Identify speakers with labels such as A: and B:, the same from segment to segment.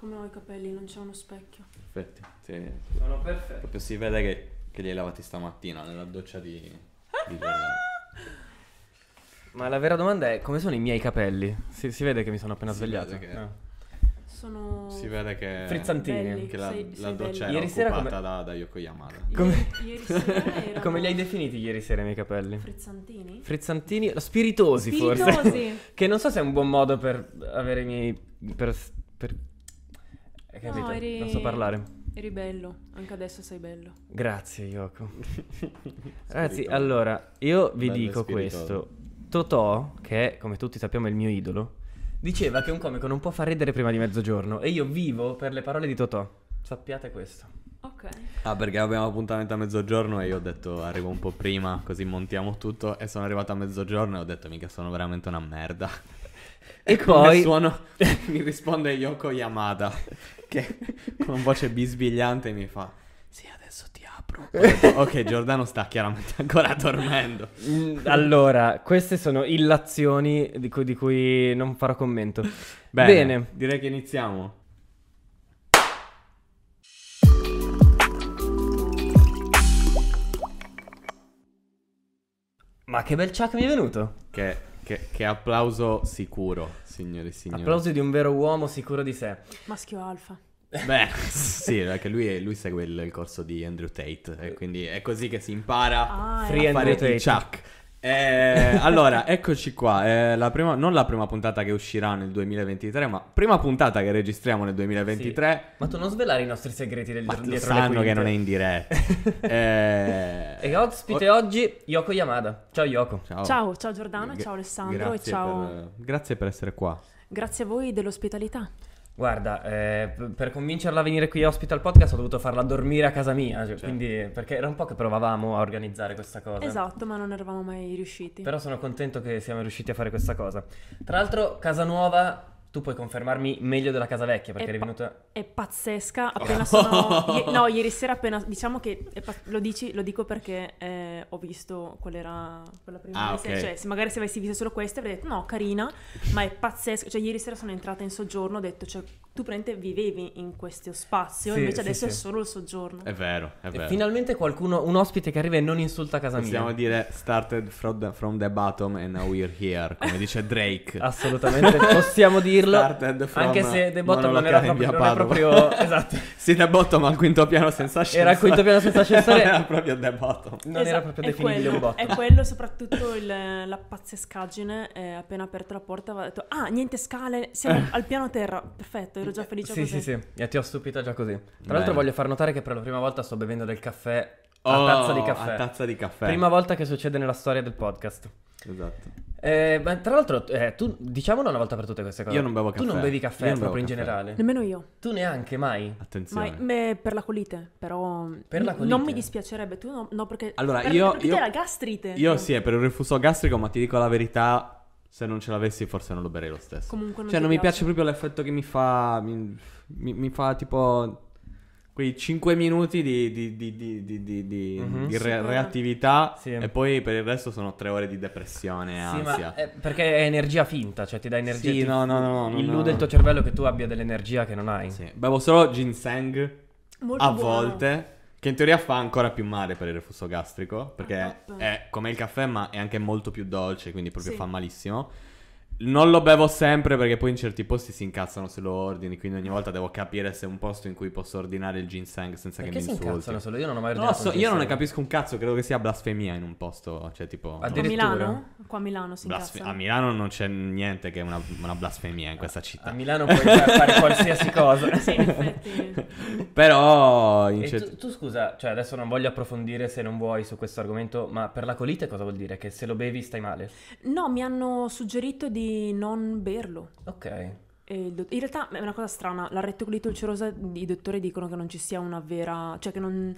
A: Come ho i capelli, non c'è uno specchio.
B: Perfetto. Sì. Sono perfetti. Proprio si vede che, che li hai lavati stamattina nella doccia di... di
C: Ma la vera domanda è come sono i miei capelli? Si, si vede che mi sono appena Si svegliato. vede che-
B: Eh. Sono... Si vede che, Frizzantini. Belli. che la, Sei- la sei doccia bello. era Ieri sera occupata come- da, da Yoko Yamada. Come- Ieri, sera erano Come li hai definiti ieri sera i miei capelli? Frizzantini?
C: Frizzantini? Spiritosi, forse. Spiritosi. che non so se è un buon modo per avere i miei... per, per
A: hai capito? No, eri... Non so parlare. Eri bello, anche adesso sei bello.
C: Grazie, Yoko. Ragazzi, allora, io vi Bello dico spiritoso. questo. Totò, che è, come tutti sappiamo, il mio idolo, diceva che un comico non può far ridere prima di mezzogiorno. E io vivo per le parole di Totò. Sappiate questo. Ok.
B: Ah, perché abbiamo appuntamento a mezzogiorno e io ho detto arrivo un po' prima, così montiamo tutto. E sono arrivato a mezzogiorno e ho detto mica sono veramente una merda. E Come poi... suono mi risponde Yoko Yamada che con voce bisbigliante mi fa... Sì, adesso ti apro. ok, Giordano sta chiaramente ancora dormendo. Mm. Allora, queste sono
C: illazioni di cui, di cui non farò commento. Bene, Bene,
B: direi che iniziamo.
C: Ma che bel ciak mi è venuto!
B: Che, che, che applauso sicuro. Signore e signori. Applausi
C: di un vero uomo sicuro di sé.
A: Maschio alfa.
B: Beh, sì, perché lui, lui segue il, il, corso di Andrew Tate, e quindi è così che si impara ah, a a Andrew fare Tate. il chuck. Eh, allora, eccoci qua. Eh, la prima, non la prima puntata che uscirà nel 2023, ma prima puntata che registriamo nel 2023.
C: Sì. Ma tu non svelare i nostri segreti del ma dietro sanno che non è in diretta. eh... E ospite o... oggi Yoko Yamada. Ciao Yoko. Ciao, ciao, ciao Giordano, G- ciao Alessandro
A: grazie ciao... Per,
B: grazie per essere qua.
A: Grazie a voi dell'ospitalità.
C: Guarda, eh, per convincerla a venire qui a ospite al podcast ho dovuto farla dormire a casa mia, cioè, certo. quindi, perché era un po' che provavamo a organizzare questa cosa.
A: Esatto, ma non eravamo mai riusciti. Però sono
C: contento che siamo riusciti a fare questa cosa. Tra l'altro, casa nuova tu puoi confermarmi meglio della casa vecchia perché è eri pa- venuta...
A: È pazzesca, appena sono... no, ieri sera appena... Diciamo che pa- lo, dici, lo, dico perché eh, ho visto qual era quella prima. Ah, okay. Cioè, se magari se avessi visto solo questa avrei detto no, carina, ma è pazzesca. Cioè, ieri sera sono entrata in soggiorno, ho detto, cioè, tu praticamente vivevi in questo spazio, sì, invece sì, adesso sì. è solo il soggiorno. È vero, è vero. E finalmente
C: qualcuno, un ospite che arriva e
B: non insulta casa Possiamo mia. Possiamo dire started from the, from the bottom and now we're here, come dice Drake. Assolutamente, possiamo dire dirlo, anche se The Bottom non era proprio... Non proprio esatto. sì, The Bottom al quinto piano senza ascensore. Era al quinto piano senza ascensore. era proprio The Bottom. Non esatto, era proprio definibile quello, un bottom. È quello
A: soprattutto il, la pazzescaggine, eh, appena aperto la porta aveva detto ah, niente scale, siamo eh. al piano terra, perfetto, ero già eh, felice sì, così. Sì, sì,
C: sì, ti ho stupito già così. Tra Bene. l'altro voglio far notare che per la prima volta sto bevendo del caffè a oh, tazza di caffè. A tazza di caffè. Prima volta che succede nella storia del podcast. Esatto. Eh, ma tra l'altro, eh, tu diciamolo una volta per tutte queste cose. Io non bevo caffè. Tu non bevi caffè non proprio in generale. Nemmeno
A: io. Tu neanche
B: mai. Attenzione.
A: Mai, per la colite, però. Per la colite. Non mi dispiacerebbe. Tu no, no perché. Allora, per io. Perché io, la gastrite. Io sì, è
B: per il refuso gastrico, ma ti dico la verità. Se non ce l'avessi, forse non lo berei lo stesso.
A: Comunque non Cioè, non mi piace. piace
B: proprio l'effetto che mi fa. Mi, mi, mi fa tipo quei 5 minuti di, di, di, di mm-hmm. re- reattività sì. e poi per il resto sono 3 ore di depressione e sì, ansia. È perché è energia finta, cioè ti
C: dà energia. Sì, ti... no, no, no, no. Illude no. il tuo cervello che tu abbia dell'energia che
B: non hai. Sì. Bevo solo ginseng Molto a buono. volte. Che in teoria fa ancora più male per il reflusso gastrico, perché ah, ah. è come il caffè ma è anche molto più dolce, quindi proprio sì. fa malissimo. Non lo bevo sempre perché poi in certi posti si incazzano se lo ordini, quindi ogni volta devo capire se è un posto in cui posso ordinare il ginseng senza perché che mi insulti. Perché si incazzano solo? Io non ho mai ordinato no, so, Io non ne capisco un cazzo, credo che sia blasfemia in un posto, cioè tipo... A no. Milano? Qua a Milano si Blasfe- incazzano. A Milano non c'è niente che una, una blasfemia in questa città. A Milano puoi fare qualsiasi
C: cosa. sì, effetti. Però... In certi... tu, tu, scusa, cioè adesso non voglio approfondire se non vuoi su questo argomento, ma per la colite cosa vuol dire? Che se lo bevi stai male?
A: No, mi hanno suggerito di non berlo. Ok. Do- in realtà è una cosa strana, la rettocolite ulcerosa i dottori dicono che non ci sia una vera, cioè che non,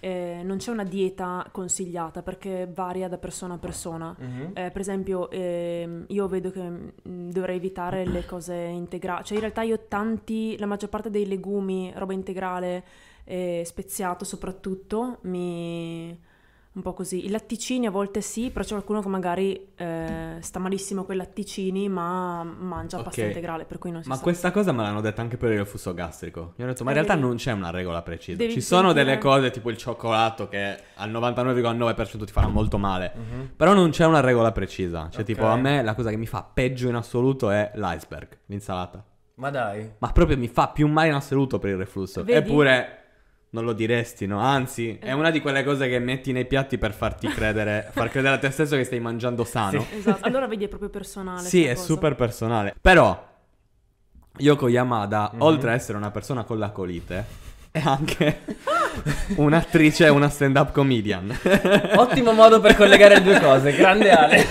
A: eh, non c'è una dieta consigliata perché varia da persona a persona. Mm-hmm. Eh, per esempio eh, io vedo che mm, dovrei evitare le cose integrali, cioè in realtà io tanti, la maggior parte dei legumi, roba integrale, eh, speziato soprattutto, mi un po' così. I latticini a volte sì, però c'è qualcuno che magari eh, sta malissimo con i latticini, ma mangia okay. pasta integrale, per cui non si Ma sa. questa
B: cosa me l'hanno detta anche per il reflusso gastrico. Mi hanno detto, ma in realtà non c'è una regola precisa. Devi Ci sono sentire... delle cose tipo il cioccolato che al 99,9% ti farà molto male, mm-hmm. però non c'è una regola precisa. Cioè okay. tipo a me la cosa che mi fa peggio in assoluto è l'iceberg, l'insalata. Ma dai. Ma proprio mi fa più male in assoluto per il reflusso. Vedi? Eppure non lo diresti, no? Anzi, è una di quelle cose che metti nei piatti per farti credere, far credere a te stesso che stai mangiando sano. Sì,
A: esatto. Allora vedi, è proprio personale. Sì, è cosa.
B: super personale. Però, Yoko Yamada, mm-hmm. oltre a essere una persona con la colite, è anche un'attrice e una stand-up comedian. Ottimo modo per collegare le due cose, grande Ale.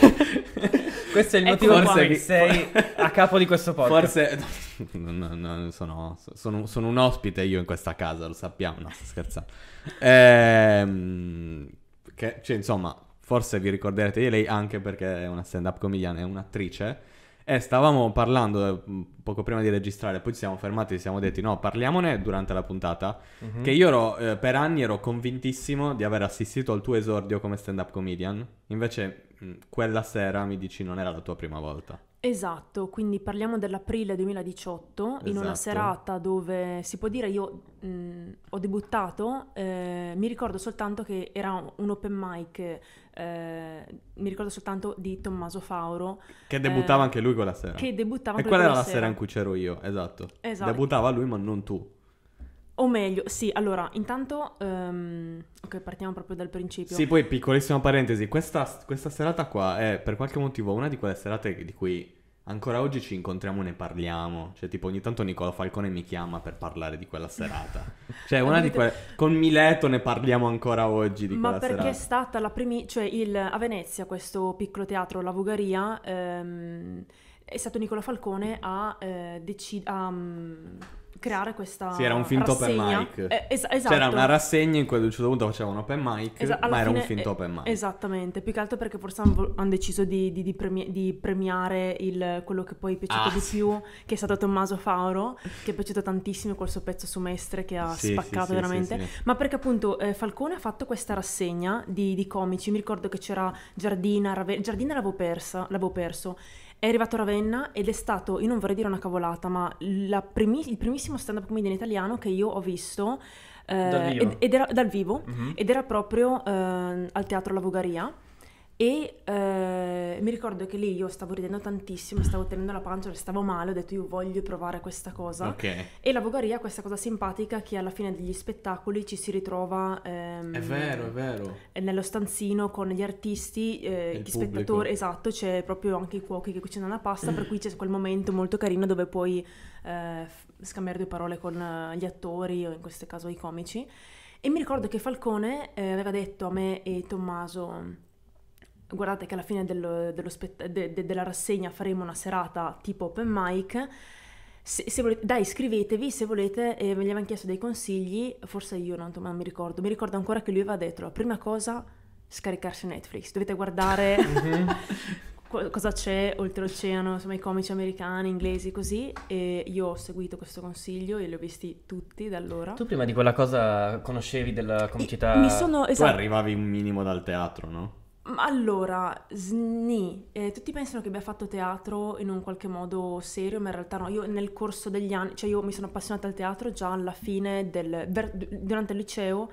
B: Questo è il motivo ecco forse che sei a capo di questo podcast. Forse no, no, no, sono, sono, sono, un ospite io in questa casa, lo sappiamo, no, sto scherzando. Ehm, che, cioè, insomma, forse vi ricorderete di lei anche perché è una stand-up comediana, è un'attrice eh, stavamo parlando eh, poco prima di registrare, poi ci siamo fermati e ci siamo detti no, parliamone durante la puntata, mm-hmm. che io ero, eh, per anni ero convintissimo di aver assistito al tuo esordio come stand-up comedian, invece mh, mm, quella sera mi dici non era la
A: tua prima volta. Esatto, quindi parliamo dell'aprile 2018, in una esatto. serata dove si può dire io mh, ho debuttato, eh, mi ricordo soltanto che era un open mic, eh, mi ricordo soltanto di Tommaso Fauro, Che debuttava Eh, anche lui quella sera. che debuttava e quella era la sera. in
B: cui c'ero io, esatto. Esatto. Debuttava lui, ma non tu.
A: O meglio, sì, allora, intanto, ehm, ok, partiamo proprio dal principio. Sì, poi
B: piccolissima parentesi, questa, questa serata qua è per qualche motivo una di quelle serate di cui Ancora oggi ci incontriamo e ne parliamo. Cioè, tipo, ogni tanto Nicola Falcone mi chiama per parlare di quella serata. cioè, una di quelle. Con Mileto ne parliamo ancora oggi di Ma quella serata. Ma perché è
A: stata la prima. Cioè, il... a Venezia, questo piccolo teatro, la Vugaria. Ehm... È stato Nicola Falcone a, eh, deci- mm, creare questa Sì, era un finto rassegna. open mic. Eh, es- esatto. C'era una esatto.
B: rassegna in cui ad un certo punto facevano open mic, Esa- ma era un finto eh, open mic.
A: Esattamente, più che altro perché forse hanno han deciso di, di, di, premi- di premiare il, quello che poi è piaciuto ah, di sì. più, che è stato Tommaso Fauro, che è piaciuto tantissimo quel suo pezzo su Mestre, che ha sì, spaccato sì, veramente. Ma perché appunto eh, Falcone ha fatto questa rassegna di, comici, mi ricordo che c'era Giardina, Rave- Giardina l'avevo persa, l'avevo perso, è arrivato a Ravenna ed è stato, io non vorrei dire una cavolata, ma primi, il primissimo stand-up comedian italiano che io ho visto eh, dal, ed, ed era, dal vivo mm-hmm. ed era proprio eh, al Teatro La Vogaria e eh, mi ricordo che lì io stavo ridendo tantissimo, stavo tenendo la pancia, stavo male, ho detto io voglio provare questa cosa. Okay. E la Vogaria ha questa cosa simpatica che alla fine degli spettacoli ci si ritrova... Ehm, è vero, è vero. Eh, nello stanzino con gli artisti, eh, gli spettatori, esatto, c'è proprio anche i cuochi che cucinano la pasta, per cui c'è quel momento molto carino dove puoi eh, scambiare due parole con eh, gli attori o in questo caso i comici. E mi ricordo che Falcone eh, aveva detto a me e Tommaso guardate che alla fine dello, dello spett- de, de, della rassegna faremo una serata tipo open mic. Se, se volete, dai, iscrivetevi se volete, eh, me gli avevano chiesto dei consigli, forse io non, non mi ricordo, mi ricordo ancora che lui aveva detto la prima cosa, scaricarsi Netflix, dovete guardare mm-hmm. cosa c'è oltreoceano, insomma i comici americani, inglesi, così, e io ho seguito questo consiglio e li ho visti tutti da allora. Tu prima
B: di quella cosa conoscevi della comicità? E, mi sono, esatto. Tu arrivavi un minimo dal teatro, no?
A: Allora, sni, eh, tutti pensano che abbia fatto teatro in un qualche modo serio, ma in realtà no, io nel corso degli anni, cioè io mi sono appassionata al teatro già alla fine del, ver, durante il liceo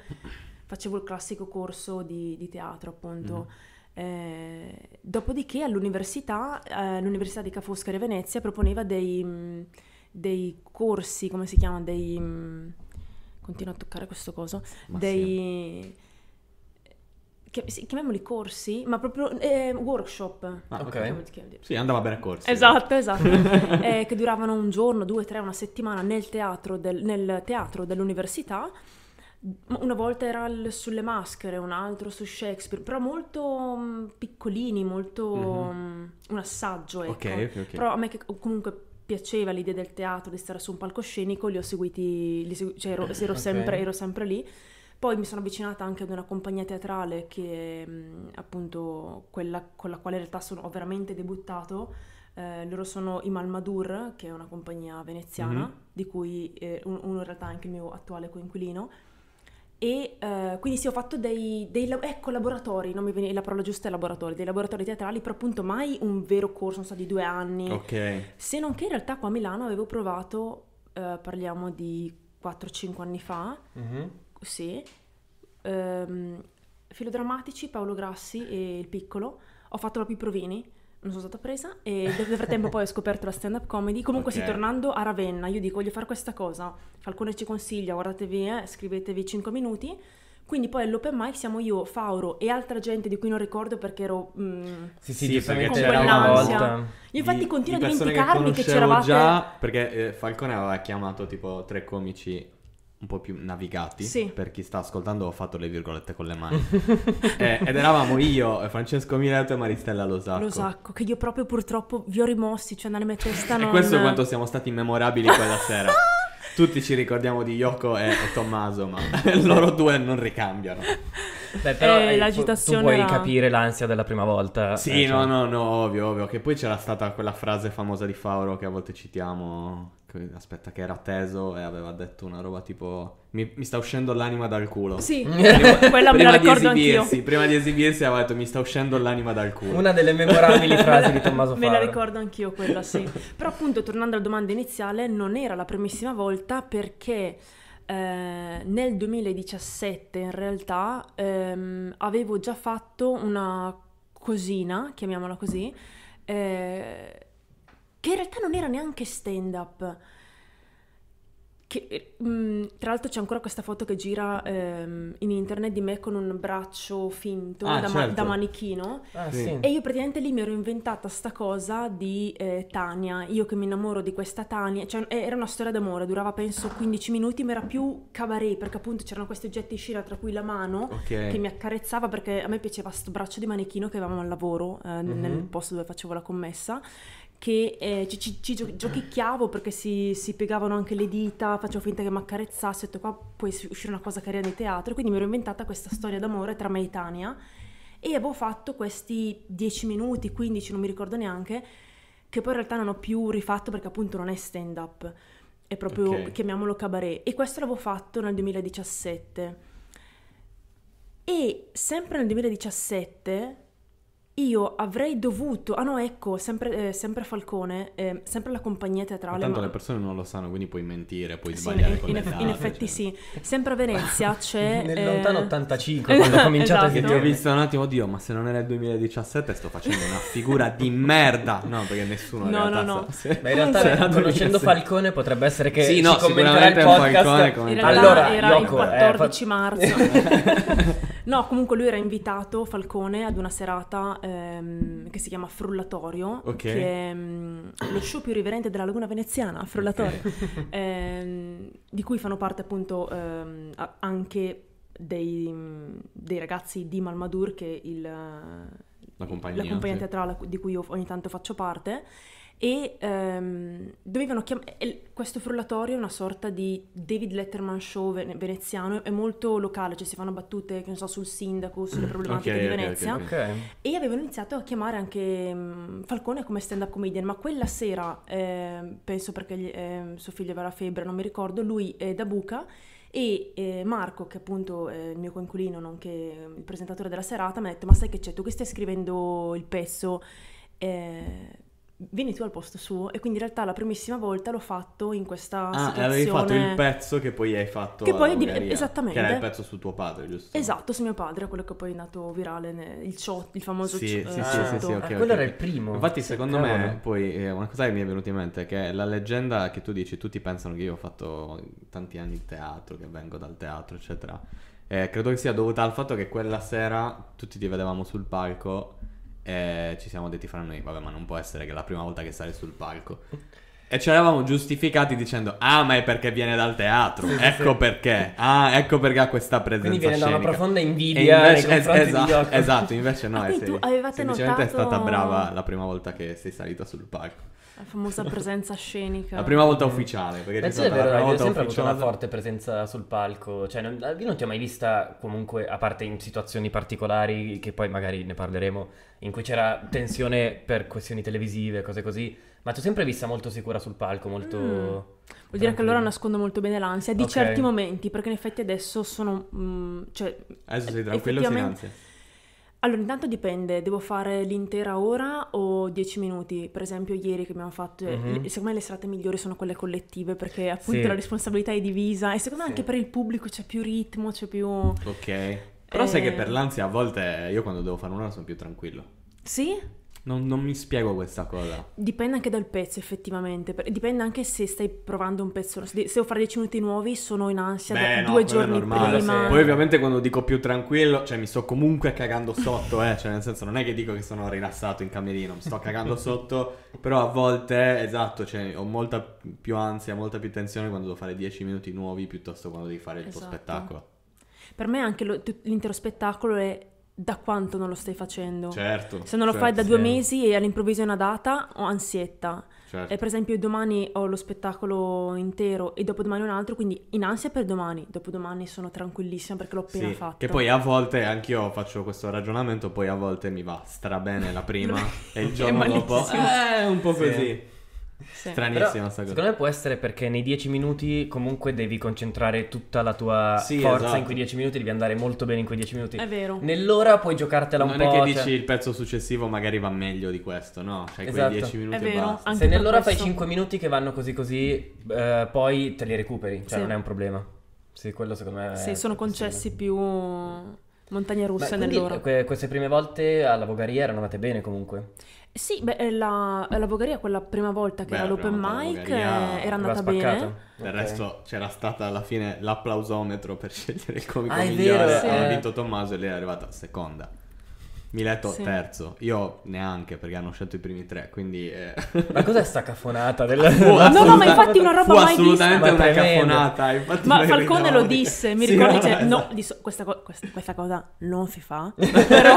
A: facevo il classico corso di, di teatro appunto. Mm. Eh, dopodiché all'università, eh, l'università di Ca' Foscari a Venezia proponeva dei, mm, dei corsi, come si chiama, dei... Mm, continua a toccare questo coso, ma dei... Sì chiamiamoli corsi, ma proprio eh, workshop. Ah, ok. Sì, andava bene a corsi. Esatto, esatto. eh, che duravano un giorno, due, tre, una settimana nel teatro, del, nel teatro dell'università. Una volta era il, sulle maschere, un altro su Shakespeare, però molto mh, mm, piccolini, molto mm-hmm. Mm, mh, un assaggio. Ecco. Okay, okay, okay. Però a me che comunque piaceva l'idea del teatro, di stare su un palcoscenico, li ho seguiti, li segu- cioè ero, ero, sempre, ero sempre lì. Poi mi sono avvicinata anche ad una compagnia teatrale che mm, appunto quella con la quale in realtà sono, ho veramente debuttato. Eh, loro sono i Malmadur, che è una compagnia veneziana, mm-hmm. di cui eh, uno in realtà è anche il mio attuale coinquilino. E eh, quindi sì, ho fatto dei, dei ecco, laboratori, non mi viene la parola giusta è laboratori, dei laboratori teatrali, però appunto mai un vero corso, non so, di due anni. Ok. Se non che in realtà qua a Milano avevo provato, eh, parliamo di 4-5 anni fa, mm-hmm sì, um, Filodrammatici, Paolo Grassi e Il Piccolo. Ho fatto la Piprovini, non sono stata presa e nel frattempo poi ho scoperto la stand-up comedy. Comunque okay. sì, tornando a Ravenna, io dico voglio fare questa cosa, Falcone ci consiglia, guardatevi, eh, scrivetevi 5 minuti. Quindi poi all'open mic siamo io, Fauro e altra gente di cui non ricordo perché ero... Mh, mm, sì, sì, sì perché c'era una volta. Io infatti di, continuo di a dimenticarmi che, che c'eravate... già
B: perché eh, Falcone aveva chiamato tipo tre comici un po' più navigati. Sì. Per chi sta ascoltando ho fatto le virgolette con le mani. eh, ed eravamo io, Francesco Mileto e Maristella Losacco.
A: Losacco, che io proprio purtroppo vi ho rimossi, cioè nella mia testa non... e questo è quanto
B: siamo stati memorabili quella sera. Tutti ci ricordiamo di Yoko e, e Tommaso, ma loro due non ricambiano. Beh, però eh, eh l'agitazione tu puoi era... capire l'ansia della prima volta. Sì, eh, cioè. no, no, no, ovvio, ovvio. Che poi c'era stata quella frase famosa di Fauro che a volte citiamo Aspetta, che era teso e aveva detto una roba tipo: Mi, mi sta uscendo l'anima dal culo. Sì, prima, quella me la ricordo anch'io. Prima di esibirsi, aveva detto: Mi sta uscendo l'anima dal culo. Una delle memorabili frasi di Tommaso Faro. Me la ricordo anch'io quella, sì.
A: Però, appunto, tornando alla domanda iniziale, non era la primissima volta perché. Eh, nel 2017 in realtà ehm, avevo già fatto una cosina, chiamiamola così, eh, che in realtà non era neanche stand-up. Che, mh, eh, mm, tra l'altro c'è ancora questa foto che gira ehm, in internet di me con un braccio finto ah, da, certo. ma- da, certo. manichino ah, sì. e io praticamente lì mi ero inventata sta cosa di eh, Tania io che mi innamoro di questa Tania cioè eh, era una storia d'amore durava penso 15 minuti ma era più cabaret perché appunto c'erano questi oggetti in scena tra cui la mano okay. che mi accarezzava perché a me piaceva questo braccio di manichino che avevamo al lavoro eh, mm-hmm. nel mhm. posto dove facevo la commessa che eh, ci, ci, ci giochicchiavo perché si, si, piegavano anche le dita, facevo finta che mi accarezzasse, ho detto qua può uscire una cosa carina di teatro, quindi mi ero inventata questa storia d'amore tra me e Tania e avevo fatto questi 10 minuti, 15, non mi ricordo neanche, che poi in realtà non ho più rifatto perché appunto non è stand up, è proprio, okay. chiamiamolo cabaret, e questo l'avevo fatto nel 2017. E sempre nel 2017 io avrei dovuto, ah no ecco, sempre, eh, sempre Falcone, eh, sempre la compagnia teatrale. Ma tanto ma... le
B: persone non lo sanno, quindi puoi mentire, puoi sì, sbagliare. In, in, eff- date, in effetti
A: cioè. sì, sempre a Venezia c'è... Nel eh... lontano 85, quando ho cominciato esatto. a... Che ti ho
B: visto un attimo, oddio, ma se non è nel 2017 sto facendo una figura di merda. No, perché nessuno... No, no, no. Sa... Sì. Ma in realtà, conoscendo 2006. Falcone, potrebbe essere che... Sì, no, sicuramente è un Falcone. Come... Allora, era Yoko, il 14 eh, marzo.
A: No, comunque lui era invitato, Falcone, ad una serata ehm, che si chiama Frullatorio, okay. che è ehm, lo show più riverente della Laguna Veneziana, Frullatorio, okay. ehm, di cui fanno parte appunto ehm, anche dei, dei, ragazzi di Malmadur, che è il, la compagnia, la compagnia sì. teatrale di cui io ogni tanto faccio parte e ehm, dovevano chiamare questo frullatorio è una sorta di David Letterman show veneziano è molto locale cioè si fanno battute so, sul sindaco sulle problematiche okay, di okay, Venezia okay, e avevano iniziato a chiamare anche um, Falcone come stand up comedian ma quella sera eh, penso perché gli, eh, suo figlio aveva la febbre non mi ricordo lui è da Buca e eh, Marco, che appunto è il mio coinquilino, nonché ehm, il presentatore della serata, mi ha detto: Ma sai che c'è? Tu che stai scrivendo il pezzo? Eh, vieni tu al posto suo e quindi in realtà la primissima volta l'ho fatto in questa ah, situazione. avevi fatto il pezzo
B: che poi hai fatto che poi Bulgaria, esattamente che era il pezzo su tuo padre giusto?
A: esatto su mio padre quello che poi è nato virale il, ciot, il famoso sì, ciot, sì, eh, sì, sì, sì, okay, eh, quello okay. era il primo infatti secondo me
B: poi eh, una cosa che mi è venuta in mente è che la leggenda che tu dici tutti pensano che io ho fatto tanti anni di teatro che vengo dal teatro eccetera eh, credo che sia dovuta al fatto che quella sera tutti ti vedevamo sul palco e ci siamo detti fra noi, vabbè, ma non può essere che è la prima volta che sale sul palco. E ci eravamo giustificati dicendo, ah, ma è perché viene dal teatro, sì, ecco sì. perché, ah, ecco perché ha questa presenza Quindi viene scenica. da una profonda invidia e invece, es- esatto, esatto, invece no, ah, sei, tu avevate semplicemente notato... è stata brava la prima volta che sei salita sul palco.
A: La famosa presenza scenica. La prima volta ufficiale. Perché Penso è vero, hai
B: sempre avuto una forte
C: presenza sul palco. Cioè, non, io non ti ho mai vista, comunque, a parte in situazioni particolari, che poi magari ne parleremo, in cui c'era tensione per questioni televisive, cose così. Ma ti ho sempre vista molto sicura sul palco, molto... Mm. Vuol dire che
A: allora nascondo molto bene l'ansia di okay. certi momenti, perché in effetti adesso sono... Mh, mm, cioè, adesso sei eh, tranquillo effettivamente... sei in ansia. Allora, intanto dipende, devo fare l'intera ora o dieci minuti? Per esempio, ieri che abbiamo fatto, mm-hmm. Cioè, le, secondo me le serate migliori sono quelle collettive perché appunto sì. la responsabilità è divisa e secondo sì. me anche per il pubblico c'è più ritmo, c'è più...
B: Ok. Però eh... sai che per eh. l'ansia a volte io quando devo fare un'ora sono più tranquillo. Sì? Non, non, mi spiego questa cosa.
A: Dipende anche dal pezzo, effettivamente. Dipende anche se stai provando un pezzo. Se devo fare 10 minuti nuovi, sono in ansia Beh, da no, due giorni normale, prima. Sì. Poi,
B: ovviamente, quando dico più tranquillo, cioè mi sto comunque cagando sotto, eh. Cioè, nel senso, non è che dico che sono rilassato in camerino, mi sto cagando sotto. Però a volte, esatto, cioè, ho molta più ansia, molta più tensione quando devo fare 10 minuti nuovi piuttosto che quando devi fare il esatto. tuo spettacolo.
A: Per me anche lo, l'intero spettacolo è da quanto non lo stai facendo. Certo. Se non lo certo, fai da due sì. mesi e all'improvviso è una data, ho ansietta. Certo. E per esempio domani ho lo spettacolo intero e dopodomani un altro, quindi in ansia per domani, dopodomani sono tranquillissima perché l'ho appena sì, fatto. Che poi
B: a volte anch'io faccio questo ragionamento, poi a volte mi va strabene la prima e il giorno dopo è eh, un po' sì. così. Sì. Stranissima questa cosa. Secondo
C: me può essere perché nei 10 minuti comunque devi concentrare tutta la tua sì, forza esatto. in quei 10 minuti, devi andare molto bene in quei 10 minuti. È vero. Nell'ora puoi giocartela non un po'. Non è che cioè... dici
B: il pezzo successivo magari va meglio di questo, no? Cioè esatto. quei 10 minuti è vero.
C: basta. Anche Se nell'ora questo... fai 5 minuti che vanno così così, eh, poi te li recuperi, cioè sì. non è un problema. Sì, quello secondo me è Sì, sono
A: concessi possibile. più montagna russa nell'ora.
C: Que- queste prime volte alla Vogaria erano andate bene comunque.
A: Sì, beh, eh, la, la Bulgaria quella prima volta che beh, era l'open mic eh, era andata bene. Del okay. resto
B: c'era stata alla fine l'applausometro per scegliere il comico ah, migliore. Vero, sì. Hanno vinto Tommaso e lei è arrivata seconda. Mileto sì. terzo, io neanche perché hanno scelto i primi tre, quindi... Eh. Ma cos'è sta cafonata? Della...
C: no, no, ma infatti una roba mai assolutamente vista. assolutamente una cafonata.
B: Infatti ma Falcone lo disse, mi sì, ricordo, no, esatto. no,
A: dice, questa, co- questa, cosa non si fa, però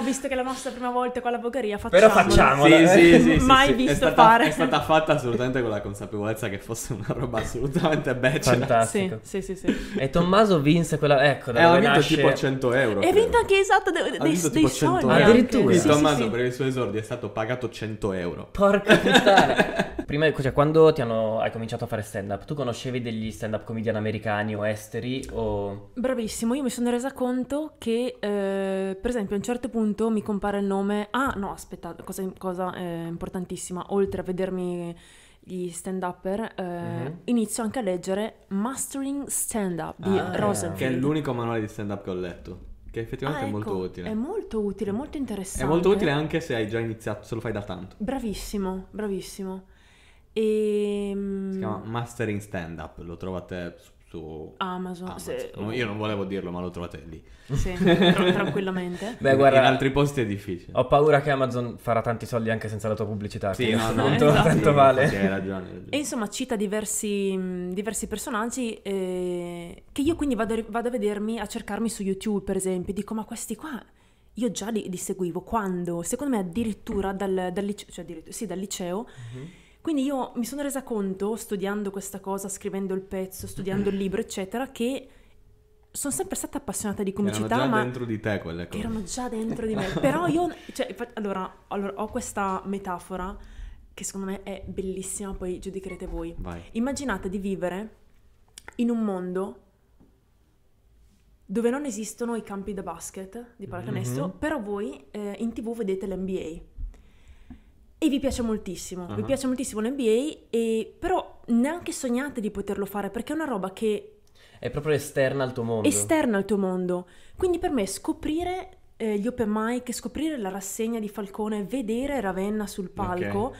A: visto che è la nostra prima volta con la Bulgaria, facciamola. Però facciamola. Sì, eh. sì, sì, Mai sì, visto è stata, fare. È stata
B: fatta assolutamente con la consapevolezza che fosse una roba assolutamente becera. Fantastico. Sì, sì, sì, sì. E Tommaso vinse quella... Ecco, da eh, dove vinto nasce... tipo 100 euro. E ha vinto
A: anche, esatto, de- dei, dei soldi.
B: Addirittura. Sì, Tommaso per il suo esordio è stato
C: pagato 100 euro. Porca puttana. prima, cioè, quando hanno, hai cominciato a fare stand-up, tu conoscevi degli stand-up comedian americani o esteri o...
A: Bravissimo, io mi sono resa conto che, eh, per esempio, a un certo punto punto mi compare il nome. Ah, no, aspetta, cosa, cosa eh, importantissima, oltre a vedermi gli stand-upper, eh, mm-hmm. inizio anche a leggere Mastering Stand-up di ah, eh, Rosenfeld. Che è l'unico
B: manuale di stand-up che ho letto. Che effettivamente ah, ecco, è molto ecco, utile. È
A: molto utile, mm. molto interessante. È molto utile
B: anche se hai già iniziato, se lo fai da tanto.
A: Bravissimo, bravissimo. E... Si ehm, chiama
B: Mastering Stand Up, lo trovate su su
A: Amazon. Amazon. Se... Io non
B: volevo dirlo, ma lo trovate lì. Sì, tranquillamente. Beh, guarda, in altri posti è difficile. Ho paura che Amazon farà tanti soldi
C: anche senza la tua pubblicità. Sì, no, no, tanto, esatto. tanto vale. Sì, hai ragione.
A: E insomma, cita diversi, diversi personaggi eh, che io quindi vado, vado, a vedermi, a cercarmi su YouTube, per esempio. Dico, ma questi qua... Io già li, li seguivo quando, secondo me addirittura dal, dal liceo, cioè addirittura, sì, dal liceo, mm-hmm quindi io mi sono resa conto, studiando questa cosa, scrivendo il pezzo, studiando il libro, eccetera, che sono sempre stata appassionata di comicità. Erano già dentro di te quelle cose. Erano già dentro di me. Però io, cioè, allora, allora, ho questa metafora che secondo me è bellissima, poi giudicherete voi. Vai. Immaginate di vivere in un mondo dove non esistono i campi da basket, di mhm. pallacanestro, mm-hmm. però voi eh, in tv vedete l'NBA e vi piace moltissimo, uh-huh. vi piace moltissimo l'NBA, e, però neanche sognate di poterlo fare perché è una roba che...
C: È proprio esterna al tuo mondo. Esterna
A: al tuo mondo. Quindi per me scoprire eh, gli open mic, scoprire la rassegna di Falcone, vedere Ravenna sul palco... Okay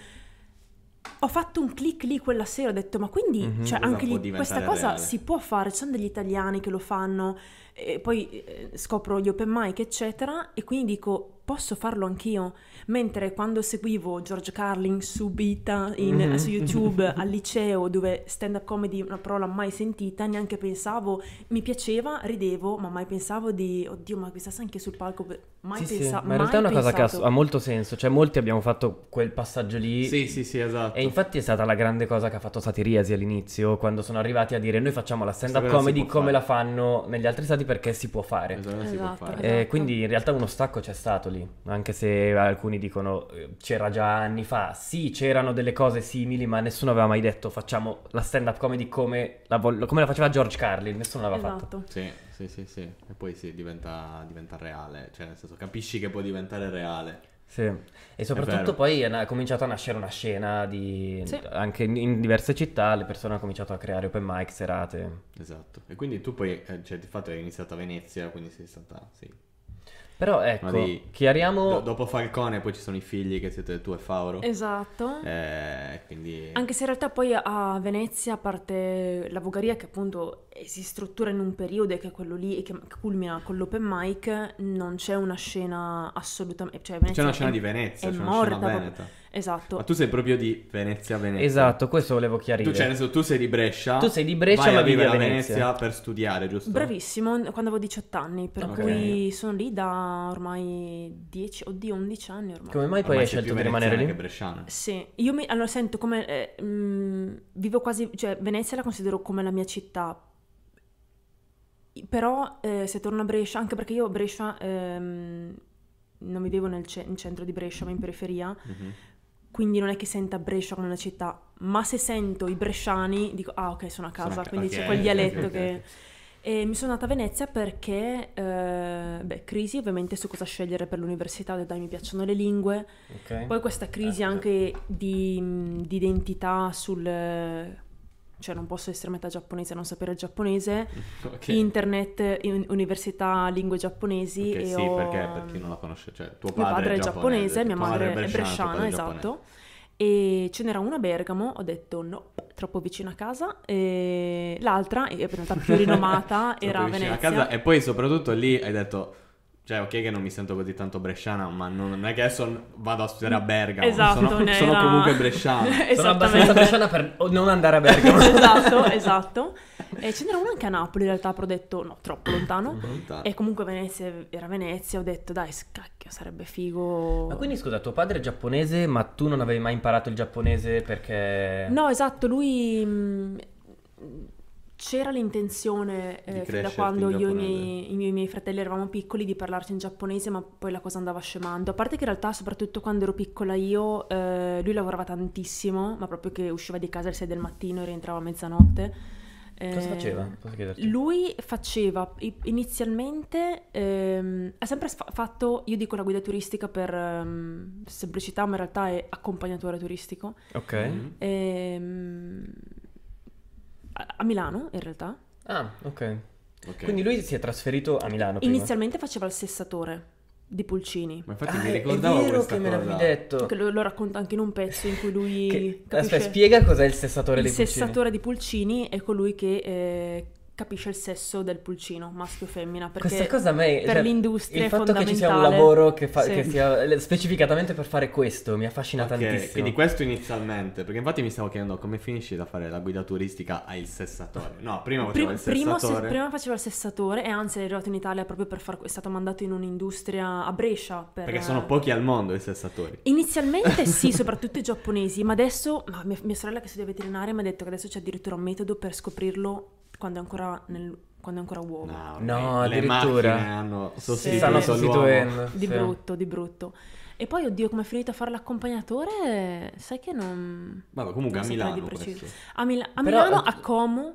A: ho fatto un click lì quella sera, ho detto ma quindi mm-hmm, cioè, anche lì, questa cosa reale. si può fare, ci sono degli italiani che lo fanno, e poi eh, scopro gli open mic eccetera e quindi dico posso farlo anch'io. Mentre quando seguivo George Carlin subita in, mm-hmm. su YouTube mm-hmm. al liceo, dove stand-up comedy una parola mai sentita, neanche pensavo, mi piaceva, ridevo, ma mai pensavo di, oddio, ma questa anche sul palco, mai sì, pensavo. Sì. Ma in realtà è una pensato. cosa che ha,
C: molto senso, cioè molti abbiamo fatto quel passaggio lì. Sì, sì, sì, esatto. E infatti è stata la grande cosa che ha fatto Satiriasi all'inizio, quando sono arrivati a dire noi facciamo la stand-up comedy come fare. la fanno negli altri stati perché si può fare. Esatto, esatto eh, esatto. Quindi in realtà uno stacco c'è stato lì anche se alcuni dicono eh, c'era già anni fa, sì c'erano delle cose simili ma nessuno aveva mai detto facciamo la stand up comedy
B: come la, vo- come la faceva George Carlin, nessuno l'aveva esatto. fatto. Sì, sì, sì, sì, e poi sì, diventa, diventa reale, cioè nel senso capisci che può diventare reale.
C: Sì, e soprattutto è poi è cominciata a nascere una scena di... Sì. anche in, diverse città le persone hanno cominciato a creare open mic,
B: serate. Esatto, e quindi tu poi, eh, cioè di fatto hai iniziato a Venezia, quindi sei stata, sì, però ecco, di, chiariamo... Do, dopo Falcone poi ci sono i figli che siete tu e Fauro.
A: Esatto.
B: Eh, quindi... Anche
A: se in realtà poi a Venezia a parte la Vogaria che appunto si struttura in un periodo che è quello lì e che culmina con l'open mic, non c'è una scena assolutamente... Cioè, c'è una scena è, di Venezia, è c'è morta, scena veneta. Proprio Esatto. Ma tu sei
B: proprio di Venezia, Venezia. Esatto, questo volevo chiarire. Tu, cioè, tu sei di Brescia. Tu sei di Brescia, ma vivi a Venezia. Venezia. per studiare, giusto?
A: Bravissimo, quando avevo 18 anni, per okay. cui sono lì da ormai 10, oddio, 11 anni ormai. Come mai poi ormai hai
B: scelto di rimanere lì? Che bresciana.
A: Sì, io mi allora sento come eh, mh, mm, vivo quasi, cioè Venezia la considero come la mia città. Però eh, se torno a Brescia, anche perché io a Brescia ehm, non vivevo nel, ce- nel, centro di Brescia, ma in periferia. Mm-hmm quindi non è che senta Brescia come una città, ma se sento i bresciani dico ah ok sono a casa, sono quindi okay, c'è quel dialetto okay, okay. che... E mi sono andata a Venezia perché, eh, beh, crisi ovviamente su cosa scegliere per l'università, dai mi piacciono le lingue, poi questa crisi eh, anche certo. di, di identità sul cioè non posso essere metà giapponese e non sapere il giapponese, okay. internet, università, lingue giapponesi. Okay, sì, ho... perché mm, per
B: chi non la conosce, cioè tuo padre, padre è giapponese, mia madre, è bresciana, bresciana esatto.
A: E ce n'era una a Bergamo, ho detto no, troppo vicino a casa, e l'altra, in realtà più rinomata, era a Venezia. A casa,
B: e poi soprattutto lì hai detto cioè, ok che non mi sento così tanto bresciana, ma non è che adesso vado a studiare a mm, Bergamo.
C: Esatto, sono, nella... sono comunque bresciana. sono abbastanza bresciana per non andare a Bergamo. esatto, esatto.
A: E ce n'era uno anche a Napoli, in realtà, però ho detto no, troppo lontano. lontano. E comunque Venezia era Venezia, ho detto dai, cacchio, sarebbe figo. Ma quindi
C: scusa, tuo padre è giapponese, ma tu non avevi mai imparato il giapponese perché... No,
A: esatto, lui mm, c'era l'intenzione, eh, da quando io e, miei, i miei fratelli eravamo piccoli, di parlarci in giapponese, ma poi la cosa andava scemando. A parte che in realtà, soprattutto quando ero piccola io, eh, lui lavorava tantissimo, ma proprio che usciva di casa alle 6 del mattino e rientrava a mezzanotte. Cosa eh, faceva? Lui faceva inizialmente, ehm, ha sempre fatto, io dico la guida turistica per ehm, semplicità, ma in realtà è accompagnatore turistico. Ok. Mm-hmm. Ehm, a, Milano in realtà. Ah, ok. Quindi lui si è
C: trasferito a Milano. Prima. Inizialmente
A: faceva il sessatore di Pulcini. Ma infatti ah, mi ricordavo è vero questa che cosa. me l'avevi detto. Che lo, lo, racconta anche in un pezzo in cui lui. che... Aspetta, spiega cos'è il sessatore il di Pulcini. Il sessatore di Pulcini è colui che eh, capisce il sesso del pulcino, maschio o femmina. Perché Questa cosa a me, per cioè, l'industria il fatto che ci sia un lavoro che, fa, sì. che,
C: sia specificatamente per fare questo mi affascina okay, tantissimo. Quindi
B: questo inizialmente, perché infatti mi stavo chiedendo come finisci da fare la guida turistica al sessatore. No, prima facevo Pr- il sessatore. Prima, prima
A: faceva il sessatore e anzi è arrivato in Italia proprio per far, è stato mandato in un'industria a Brescia. Per, perché sono
B: pochi al mondo i sessatori.
A: Inizialmente sì, soprattutto i giapponesi, ma adesso ma mia, mia sorella che studia veterinaria mi ha detto che adesso c'è addirittura un metodo per scoprirlo quando è ancora, nel, quando è ancora uomo. No, no addirittura. hanno sì. Stanno sostituendo. Di sì. brutto, di brutto. E poi, oddio, come è finito a fare l'accompagnatore, sai che non... Vabbè, comunque non a Milano A, Mil- a Però, Milano, a Como,